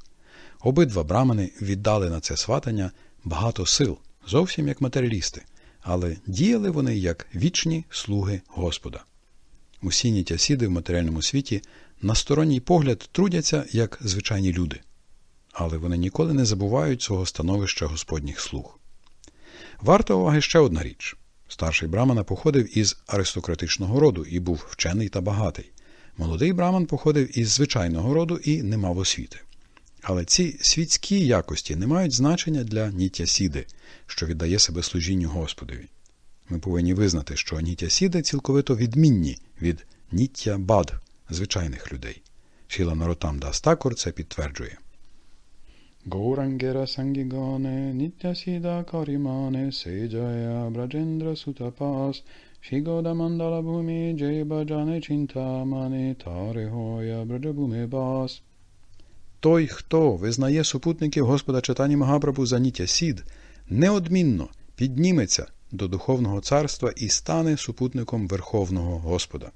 A: Обидва брамани віддали на це сватання багато сил, зовсім як матеріалісти, але діяли вони як вічні слуги Господа. Усі нітясіди в матеріальному світі на сторонній погляд трудяться як звичайні люди, але вони ніколи не забувають свого становища Господніх слуг. Варта уваги ще одна річ: старший брамана походив із аристократичного роду і був вчений та багатий. Молодий браман походив із звичайного роду і не мав освіти. Але ці світські якості не мають значення для Нітя Сіди, що віддає себе служінню Господові. Ми повинні визнати, що Нітя Сіди цілковито відмінні від Ніття Бад звичайних людей. Шіла Наротам Дастакур це підтверджує. Горангера Сангігоне, Нітя Сіда Корімане, Сейджая Браджендра Сутапас – Shigoda mandala bhumi jay bhajane chintamani Той, хто визнає супутників Господа Читані Магапрабу за ніття сід, неодмінно підніметься до Духовного царства і стане супутником Верховного Господа.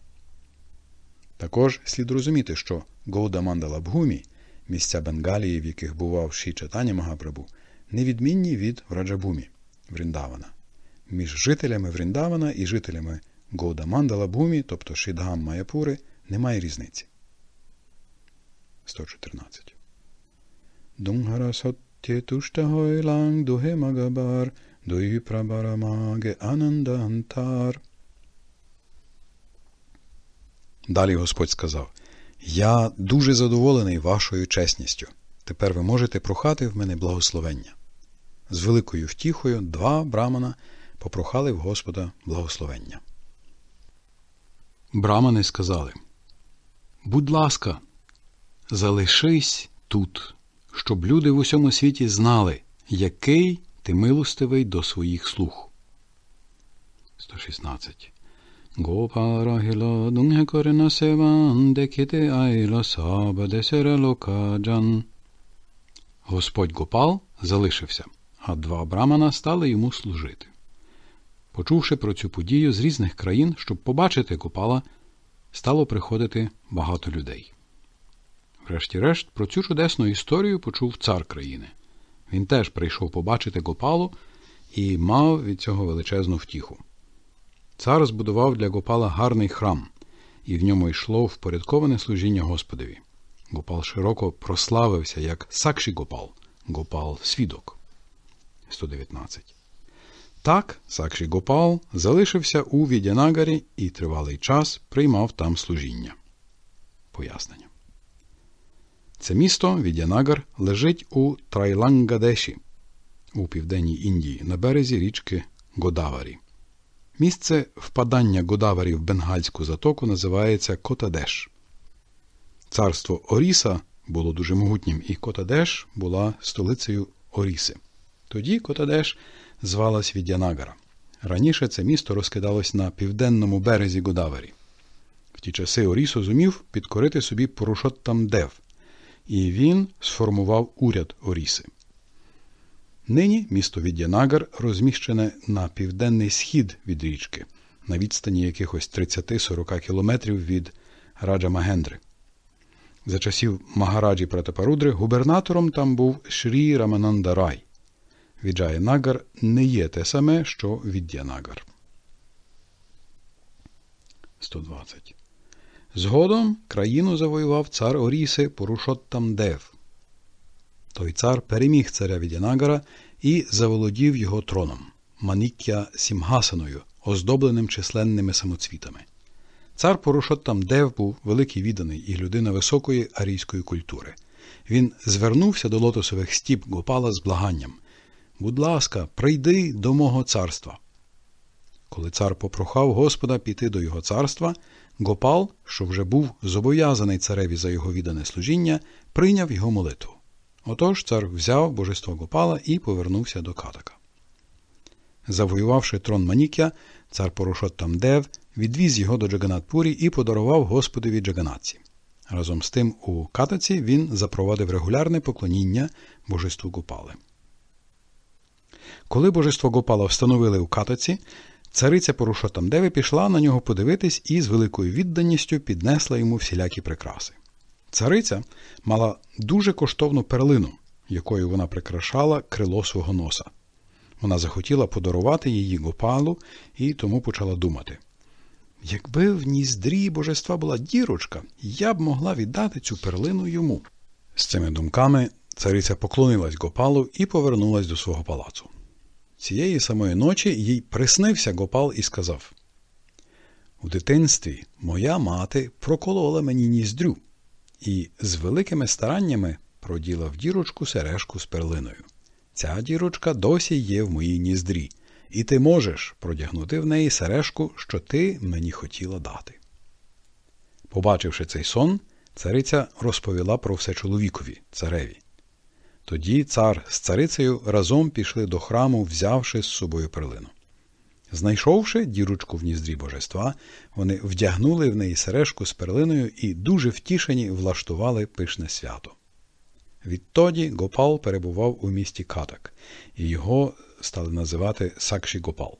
A: Також слід розуміти, що Гоудамандала Бгумі, місця Бенгалії, в яких бував Ші Читані Магапрабу, невідмінні від Раджабумі Вріндавана. Між жителями Вріндавана і жителями Гоудамандалабгумі, тобто Шідгам Маяпури, немає різниці. 114. Магабар, Анандантар. Далі Господь сказав: Я дуже задоволений вашою чесністю. Тепер ви можете прохати в мене благословення. З великою втіхою два брамана – попрохали в Господа благословення. Брамани сказали Будь ласка, залишись тут, щоб люди в усьому світі знали, який ти милостивий до своїх слух. 116. Господь Гопал залишився, а два брамана стали йому служити почувши про цю подію з різних країн, щоб побачити Копала, стало приходити багато людей. Врешті-решт, про цю чудесну історію почув цар країни. Він теж прийшов побачити Гопалу і мав від цього величезну втіху. Цар збудував для Гопала гарний храм, і в ньому йшло впорядковане служіння Господові. Гопал широко прославився як Сакші Гопал, Гопал свідок. 119 так Сакші Гопал залишився у Відянагарі і тривалий час приймав там служіння. Пояснення. Це місто Відянагар лежить у Трайлангадеші у південній Індії на березі річки Годаварі. Місце впадання Годаварі в бенгальську затоку називається Котадеш. Царство Оріса було дуже могутнім, і Котадеш була столицею Оріси. Тоді Котадеш звалась Від'янагара. Раніше це місто розкидалось на південному березі Годавері. В ті часи Орісо зумів підкорити собі дев, і він сформував уряд Оріси. Нині місто Від'янагар розміщене на південний схід від річки, на відстані якихось 30-40 кілометрів від Раджа Магендри. За часів Магараджі Пратапарудри губернатором там був Шрі Рамананда Рай нагар не є те саме, що віддянагар. 120. Згодом країну завоював цар Оріси Порушоттам Дев. Той цар переміг царя Відянагара і заволодів його троном Манік'я Сімгасаною, оздобленим численними самоцвітами. Цар Дев був великий відданий і людина високої арійської культури. Він звернувся до лотосових стіп Гопала з благанням. Будь ласка, прийди до мого царства. Коли цар попрохав Господа піти до його царства, Гопал, що вже був зобов'язаний цареві за його віддане служіння, прийняв його молитву. Отож цар взяв божество Гопала і повернувся до катака. Завоювавши трон Манікя, цар Порошот Тамдев відвіз його до Джаганатпурі і подарував Господові Джаганатці. Разом з тим у катаці він запровадив регулярне поклоніння божеству Гопали. Коли божество Гопала встановили у катоці, цариця Порушотамдеви пішла на нього подивитись і з великою відданістю піднесла йому всілякі прикраси. Цариця мала дуже коштовну перлину, якою вона прикрашала крило свого носа. Вона захотіла подарувати її Гопалу і тому почала думати. Якби в ніздрі божества була дірочка, я б могла віддати цю перлину йому. З цими думками цариця поклонилась Гопалу і повернулась до свого палацу. Цієї самої ночі їй приснився Гопал і сказав: У дитинстві моя мати проколола мені ніздрю і з великими стараннями проділа в дірочку сережку з перлиною. Ця дірочка досі є в моїй ніздрі, і ти можеш продягнути в неї сережку, що ти мені хотіла дати. Побачивши цей сон, цариця розповіла про все чоловікові цареві. Тоді цар з царицею разом пішли до храму, взявши з собою перлину. Знайшовши дірочку в ніздрі божества, вони вдягнули в неї сережку з перлиною і, дуже втішені, влаштували пишне свято. Відтоді Гопал перебував у місті Катак, і його стали називати Сакші Гопал.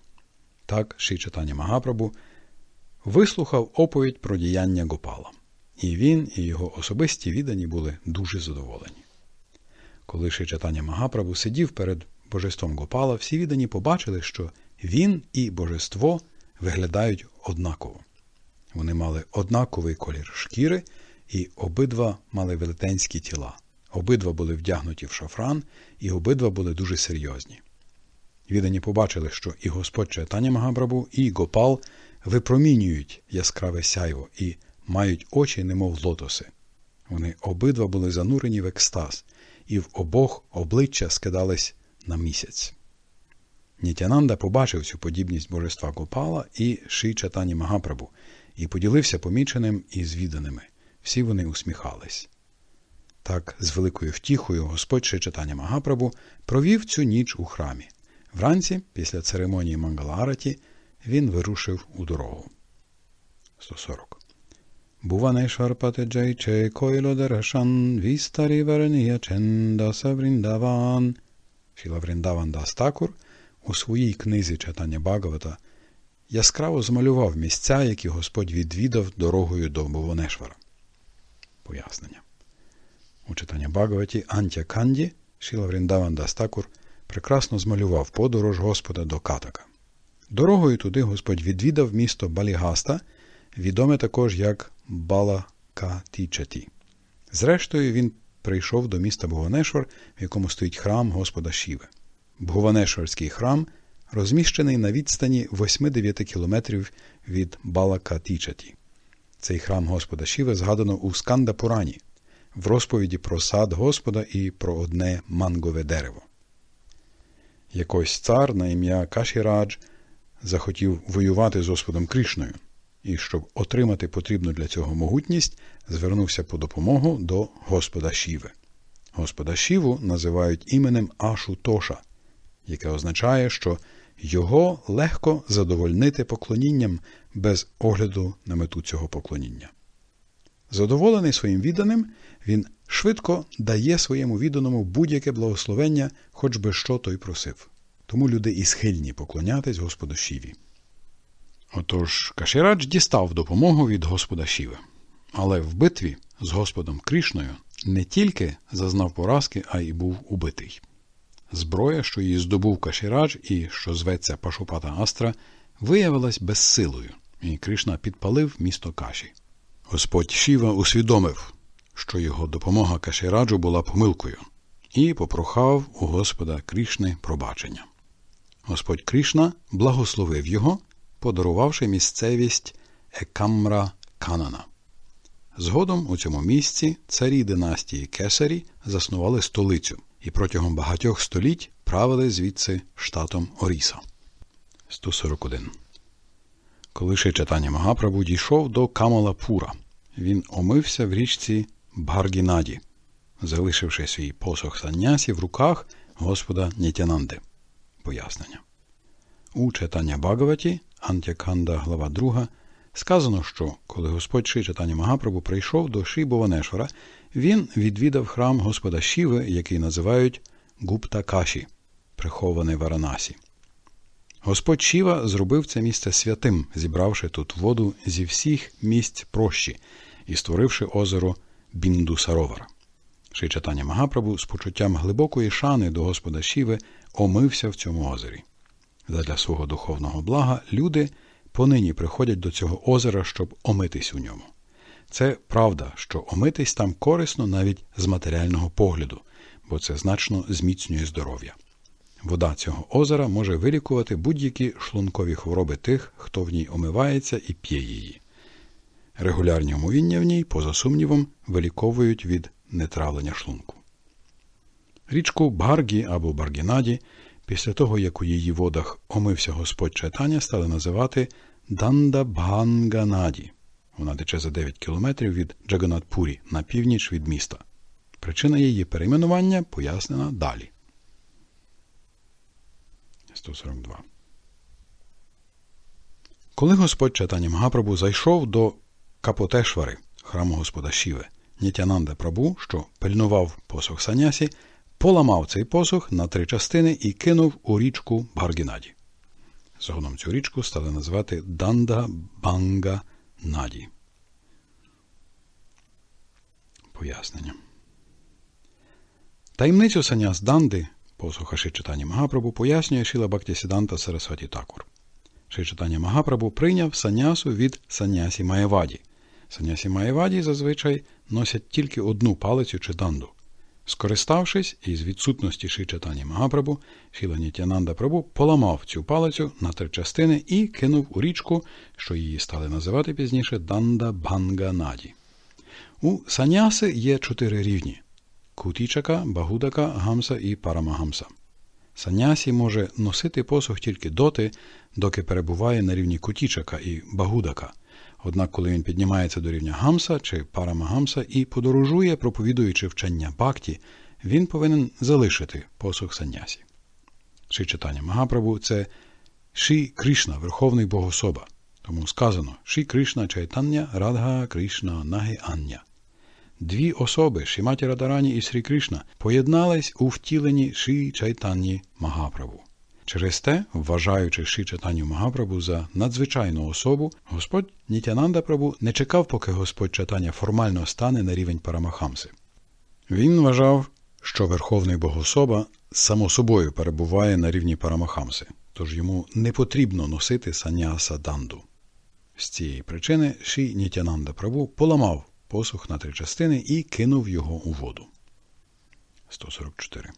A: Так Ші читання Магапрабу вислухав оповідь про діяння Гопала. І він, і його особисті віддані були дуже задоволені. Коли ще читання Магапрабу сидів перед божеством Гопала, всі віддані побачили, що він і божество виглядають однаково. Вони мали однаковий колір шкіри і обидва мали велетенські тіла. Обидва були вдягнуті в шафран, і обидва були дуже серйозні. Віддані побачили, що і Господь читання Магабрабу, і Гопал випромінюють яскраве сяйво і мають очі, немов лотоси. Вони обидва були занурені в екстаз і в обох обличчя скидались на місяць. Нітянанда побачив цю подібність божества Гопала і Ши Чатані Магапрабу і поділився поміченим і звіданими. Всі вони усміхались. Так, з великою втіхою Господь Ши Чатані Магапрабу провів цю ніч у храмі. Вранці, після церемонії Мангалаараті, він вирушив у дорогу. 140 Bhuvaneshvarpate Койло Koilodarashan Vistari Varaniya Ченда Савриндаван. Філа Вріндаван Дастакур у своїй книзі читання Багавата яскраво змалював місця, які Господь відвідав дорогою до Буванешвара. Пояснення. У читанні Багаваті Антя Канді Шіла Вріндаван Дастакур прекрасно змалював подорож Господа до Катака. Дорогою туди Господь відвідав місто Балігаста, відоме також як Балакатічаті. Зрештою, він прийшов до міста Бхуганешвар, в якому стоїть храм Господа Шіви. Бхуганешварський храм розміщений на відстані 8-9 кілометрів від Балакатічаті. Цей храм Господа Шіви згадано у Скандапурані в розповіді про сад Господа і про одне мангове дерево. Якось цар на ім'я Кашірадж захотів воювати з Господом Крішною і щоб отримати потрібну для цього могутність, звернувся по допомогу до Господа Шіви. Господа Шіву називають іменем Ашутоша, яке означає, що його легко задовольнити поклонінням без огляду на мету цього поклоніння. Задоволений своїм відданим, він швидко дає своєму відданому будь-яке благословення, хоч би що той просив. Тому люди і схильні поклонятись Господу Шіві. Отож Кашірадж дістав допомогу від Господа Шіви. Але в битві з Господом Крішною не тільки зазнав поразки, а й був убитий. Зброя, що її здобув Кашірадж і що зветься Пашупата Астра, виявилась безсилою, і Кришна підпалив місто Каші. Господь Шіва усвідомив, що його допомога Кашіраджу була помилкою, і попрохав у Господа Крішни пробачення. Господь Крішна благословив його подарувавши місцевість Екамра Канана. Згодом у цьому місці царі династії Кесарі заснували столицю і протягом багатьох століть правили звідси штатом Оріса. 141. Коли читання Магапрабу дійшов до Камалапура, він омився в річці Бгаргінаді, залишивши свій посох саннясі в руках Господа Нітянанди. Пояснення. У читання Багаваті Антяканда, глава 2, сказано, що коли Господь Ши Магапрабу прийшов до Ши Бованешвара, він відвідав храм Господа Шіви, який називають Каші, прихований в Аранасі. Господь Шіва зробив це місце святим, зібравши тут воду зі всіх місць прощі і створивши озеро Біндусаровар. Шичатання Магапрабу з почуттям глибокої шани до Господа Шіви омився в цьому озері. Задля свого духовного блага люди понині приходять до цього озера, щоб омитись у ньому. Це правда, що омитись там корисно навіть з матеріального погляду, бо це значно зміцнює здоров'я. Вода цього озера може вилікувати будь-які шлункові хвороби тих, хто в ній омивається і п'є її. Регулярні омовіння в ній, поза сумнівом, виліковують від нетравлення шлунку. Річку Баргі або Баргінаді Після того, як у її водах омився господь Чайтаня, стали називати Дандабганганаді. Вона тече за 9 кілометрів від Джаганатпурі на північ від міста. Причина її перейменування пояснена далі. 142. Коли господь Чайтаня Магапрабу зайшов до Капотешвари, храму Господа Шіве, Нітянанда Прабу, що пильнував посох Санясі, поламав цей посох на три частини і кинув у річку Баргінаді. Згодом цю річку стали називати Данда Банга Наді. Пояснення. Таємницю з Данди, посуха Шичитані Магапрабу, пояснює Шіла Бактісіданта Сарасваті Такур. Шичитані Магапрабу прийняв санясу від санясі Маєваді. Санясі Маєваді зазвичай носять тільки одну палицю чи данду. Скориставшись із відсутності Шичатані Магапрабу, Шіланітянанда Прабу поламав цю палицю на три частини і кинув у річку, що її стали називати пізніше Данда Банга Наді. У саняси є чотири рівні кутічака, багудака, гамса і парамагамса. Санясі може носити посух тільки доти, доки перебуває на рівні кутічака і багудака. Однак, коли він піднімається до рівня Гамса чи Парамагамса і подорожує, проповідуючи вчення бакті, він повинен залишити посух саннясі. Ши читання Магапрабу це ши Кришна, Верховний Богособа. Тому сказано ши Кришна Чайтання Радга Кришна Наги Ання. Дві особи Шіматі Радарані і Срі Кришна поєднались у втіленні Ші Чайтанні Магапрабу. Через те, вважаючи Ші Чатаню Магапрабу за надзвичайну особу, Господь Нітянанда Прабу не чекав, поки Господь читання формально стане на рівень Парамахамси. Він вважав, що Верховний Богособа само собою перебуває на рівні Парамахамси, тож йому не потрібно носити саняса данду. З цієї причини Ші Нітянанда Прабу поламав посух на три частини і кинув його у воду. 144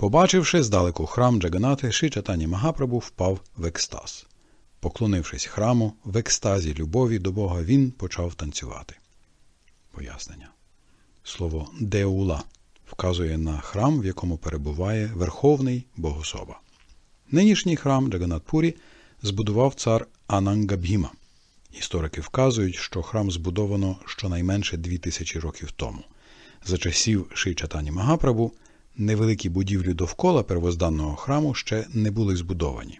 A: Побачивши здалеку храм Джаганати, шичатані Магапрабу впав в екстаз. Поклонившись храму, в екстазі любові до Бога він почав танцювати. Пояснення. Слово деула вказує на храм, в якому перебуває Верховний Богособа. Нинішній храм Джаганатпурі збудував цар Анангабхіма. Історики вказують, що храм збудовано щонайменше дві тисячі років тому. За часів Ши Чатані Магапрабу невеликі будівлі довкола первозданного храму ще не були збудовані.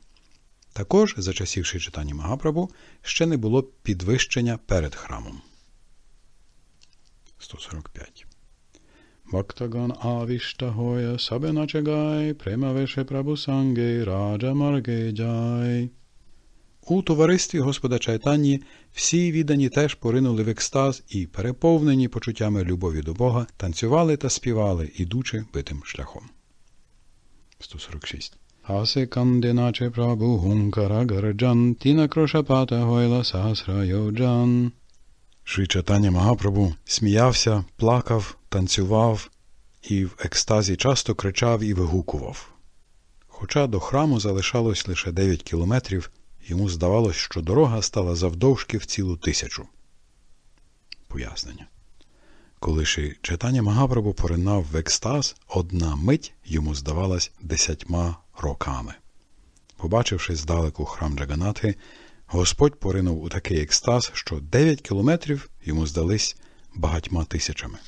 A: Також, за часів читання Магапрабу, ще не було підвищення перед храмом. 145. Бактаган Авіштагоя Сабеначагай, Према Веше Прабу Санге, Раджа Марге Джай. У товаристві Господа Чайтанні всі віддані теж поринули в екстаз і, переповнені почуттями любові до Бога, танцювали та співали, ідучи битим шляхом. 146. Аси кандиначе тіна крошапата гойла сасра Магапрабу сміявся, плакав, танцював і в екстазі часто кричав і вигукував. Хоча до храму залишалось лише 9 кілометрів. Йому здавалось, що дорога стала завдовжки в цілу тисячу. Пояснення. Коли ще читання Магапрабу поринав в екстаз, одна мить йому здавалась десятьма роками. Побачивши здалеку храм Джаганати, Господь поринув у такий екстаз, що дев'ять кілометрів йому здались багатьма тисячами.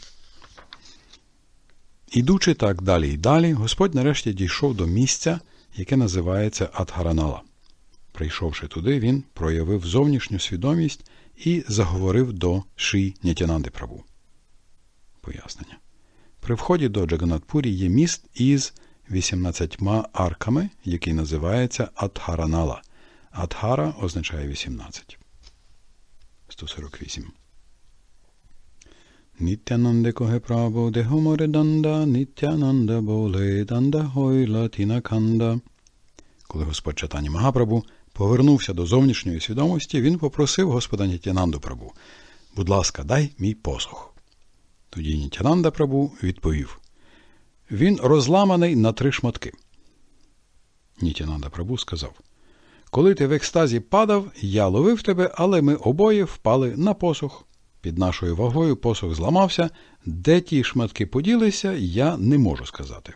A: Ідучи так далі і далі, Господь нарешті дійшов до місця, яке називається Адгаранала. Прийшовши туди, він проявив зовнішню свідомість і заговорив до Ши Нітянанди Праву. Пояснення. При вході до Джаганатпурі є міст із 18 арками, який називається Адхаранала. Адхара означає 18. 148. Нітянанде коге право де гоморе данда, нітянанда боле данда хойла тінаканда. Коли Господь читання Магапрабу Повернувся до зовнішньої свідомості, він попросив господа Нітянанду Прабу Будь ласка, дай мій посох. Тоді Нітянанда Прабу відповів Він розламаний на три шматки. Нітянанда Прабу сказав Коли ти в екстазі падав, я ловив тебе, але ми обоє впали на посох. Під нашою вагою посох зламався, де ті шматки поділися, я не можу сказати.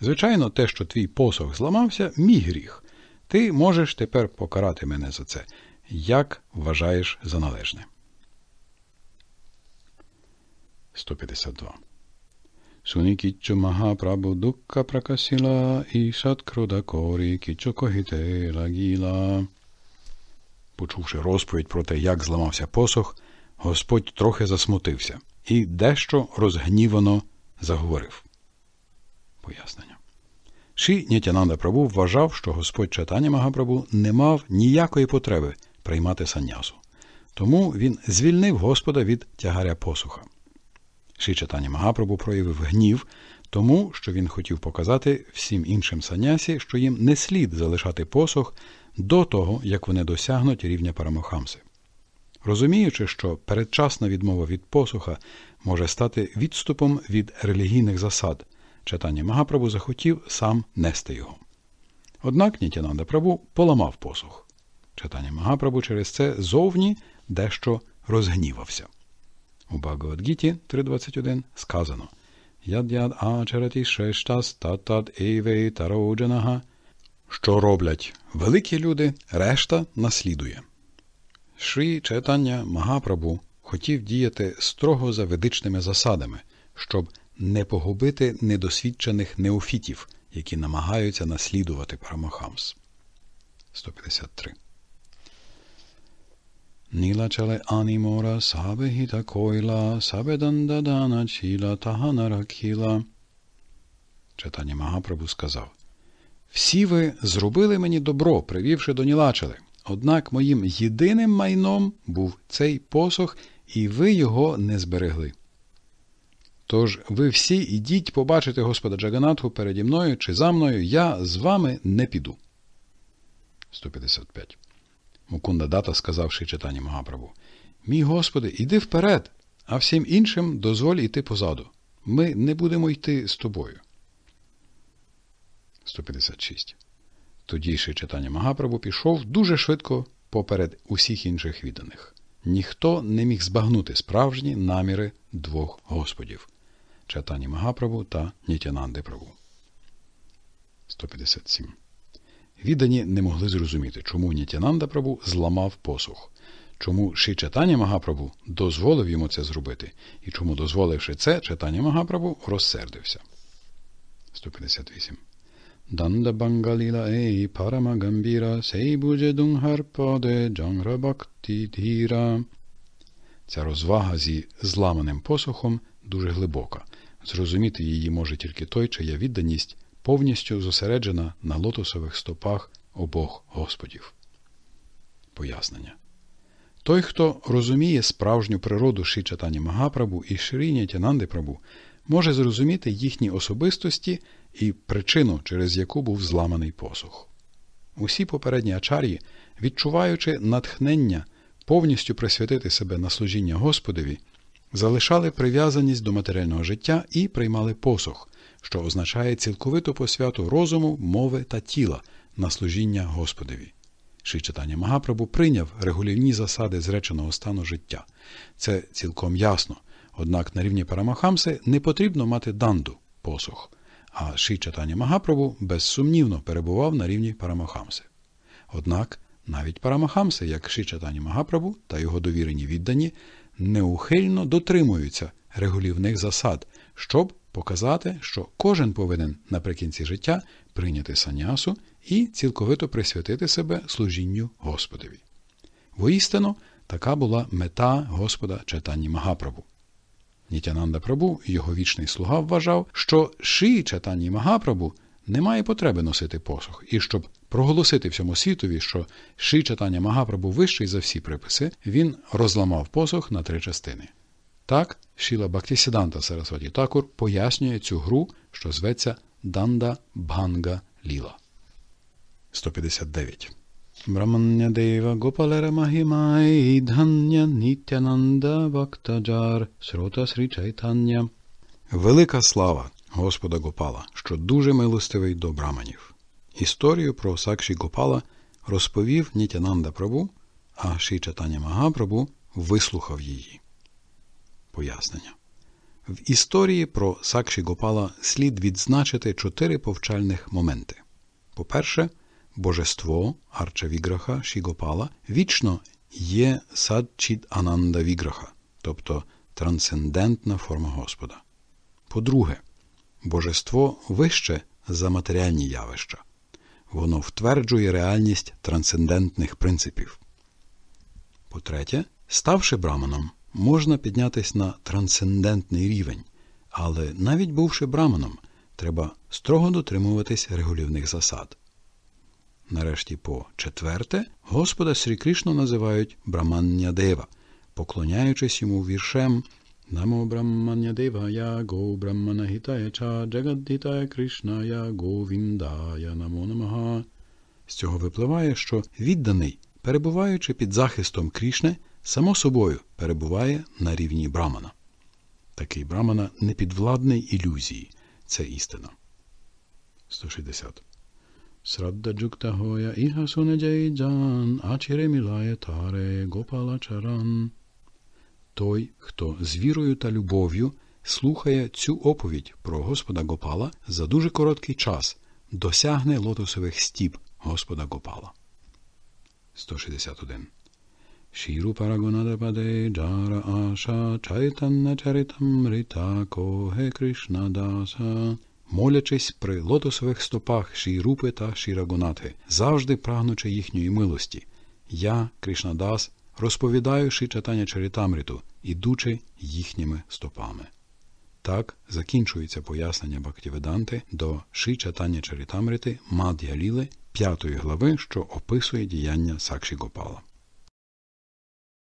A: Звичайно, те, що твій посох зламався, мій гріх. Ти можеш тепер покарати мене за це, як вважаєш за належне. 152. Суникіччо Махапрабу Дукка Пракасіла і Шаткрудакорі Кічо Когітела Гіла. Почувши розповідь про те, як зламався посох, Господь трохи засмутився і дещо розгнівано заговорив. Пояснення. Ші Нітянанда Прабу вважав, що Господь Чайтаня Магапрабу не мав ніякої потреби приймати санясу. Тому він звільнив Господа від тягаря посуха. Ші Чайтаня Магапрабу проявив гнів, тому що він хотів показати всім іншим санясі, що їм не слід залишати посух до того, як вони досягнуть рівня Парамахамси. Розуміючи, що передчасна відмова від посуха може стати відступом від релігійних засад. Читання Магапрабу захотів сам нести його. Однак Нітянанда Прабу поламав посух. Читання Магапрабу через це зовні дещо розгнівався. У Багавадгіті 3.21 сказано Яд-яд ачараті шештас татад ейвей тароджанаха. Що роблять великі люди, решта наслідує. Шрі читання Магапрабу хотів діяти строго за ведичними засадами, щоб не погубити недосвідчених неофітів, які намагаються наслідувати Парамахамс. 153. Нілачале анімора сабе койла, сабе дандадана чіла тагана ракіла. Читання Магапрабу сказав Всі ви зробили мені добро, привівши до Нілачали. Однак моїм єдиним майном був цей посох, і ви його не зберегли. Тож ви всі ідіть побачити Господа Джаганатху переді мною чи за мною, я з вами не піду. 155. Мукунда Дата, сказавши читання Магаправу, Мій Господи, іди вперед, а всім іншим дозволь іти позаду. Ми не будемо йти з тобою. 156. Тоді ще читання Магаправу пішов дуже швидко поперед усіх інших відданих. Ніхто не міг збагнути справжні наміри двох Господів. Чайтані Магаправу та Нітянанди Праву. 157. Віддані не могли зрозуміти, чому Нітянанда Праву зламав посух, чому Ши Чайтані Магаправу дозволив йому це зробити, і чому, дозволивши це, Чайтані Магаправу розсердився. 158. Данда Бангаліла ей парамагамбіра сейбуджи дунгхарпаде джанграбакти діра. Ця розвага зі зламаним посухом дуже глибока, Зрозуміти її може тільки той, чия відданість повністю зосереджена на лотосових стопах обох Господів. Пояснення. Той, хто розуміє справжню природу Шичатані Магапрабу і Шріні Тянанди Прабу, може зрозуміти їхні особистості і причину, через яку був зламаний посух. Усі попередні ачар'ї, відчуваючи натхнення повністю присвятити себе на служіння Господові, залишали прив'язаність до матеріального життя і приймали посох, що означає цілковиту посвяту розуму, мови та тіла на служіння Господові. Шичатання Магапрабу прийняв регулівні засади зреченого стану життя. Це цілком ясно. Однак на рівні Парамахамси не потрібно мати данду посох, а Ши Магапрабу безсумнівно перебував на рівні Парамахамси. Однак навіть Парамахамси, як Ши Магапрабу та його довірені віддані, неухильно дотримуються регулівних засад, щоб показати, що кожен повинен наприкінці життя прийняти санясу і цілковито присвятити себе служінню Господові. Воістину, така була мета Господа Четані Магапрабу. Нітянанда Прабу, його вічний слуга, вважав, що шиї Четані Магапрабу не має потреби носити посох, і щоб проголосити всьому світові, що ши читання Магапрабу вищий за всі приписи, він розламав посох на три частини. Так, Шіла Бактісіданта Сарасваті Такур пояснює цю гру, що зветься Данда Бганга Ліла. 159. Браманнядева Гопалера Махімай Дхання Нітянанда Бактаджар Срота Срі Велика слава Господа Гопала, що дуже милостивий до браманів. Історію про Сакші Гопала розповів Нітянанда Прабу, а Ші Чатаня Магапрабу вислухав її. Пояснення. В історії про Сакші Гопала слід відзначити чотири повчальних моменти. По-перше, божество Арчавіграха Шігопала вічно є садчід Ананда Віграха, тобто трансцендентна форма Господа. По-друге, божество вище за матеріальні явища, воно втверджує реальність трансцендентних принципів. По-третє, ставши браманом, можна піднятись на трансцендентний рівень, але навіть бувши браманом, треба строго дотримуватись регулівних засад. Нарешті, по четверте, Господа срікрішно називають Брамання Дева, поклоняючись йому віршем नमो ब्रह्मण्यदेवाय गोब्रह्मणहिताय च जगद्धिताय Кришная Говіндая намо намага. З цього випливає, що відданий, перебуваючи під захистом Крішне, само собою перебуває на рівні Брамана. Такий Брамана не підвладний ілюзії. Це істина. 160. Срадда джукта гоя іга сунеджей джан, ачіре мілає таре гопала чаран той, хто з вірою та любов'ю слухає цю оповідь про Господа Гопала за дуже короткий час, досягне лотосових стіп Господа Гопала. 161 Шірупа Рагонадападе Джара Аша Чайтанна Чаритамрита Коге даса, молячись при лотосових стопах Шірупи та Шірагонати, завжди прагнучи їхньої милості. Я, Кришнадас, розповідаючи читання Чарітамріту, ідучи їхніми стопами. Так закінчується пояснення Бактіведанти до Ши Чатання Чарітамрити Мад'я Ліли глави, що описує діяння Сакші Гопала.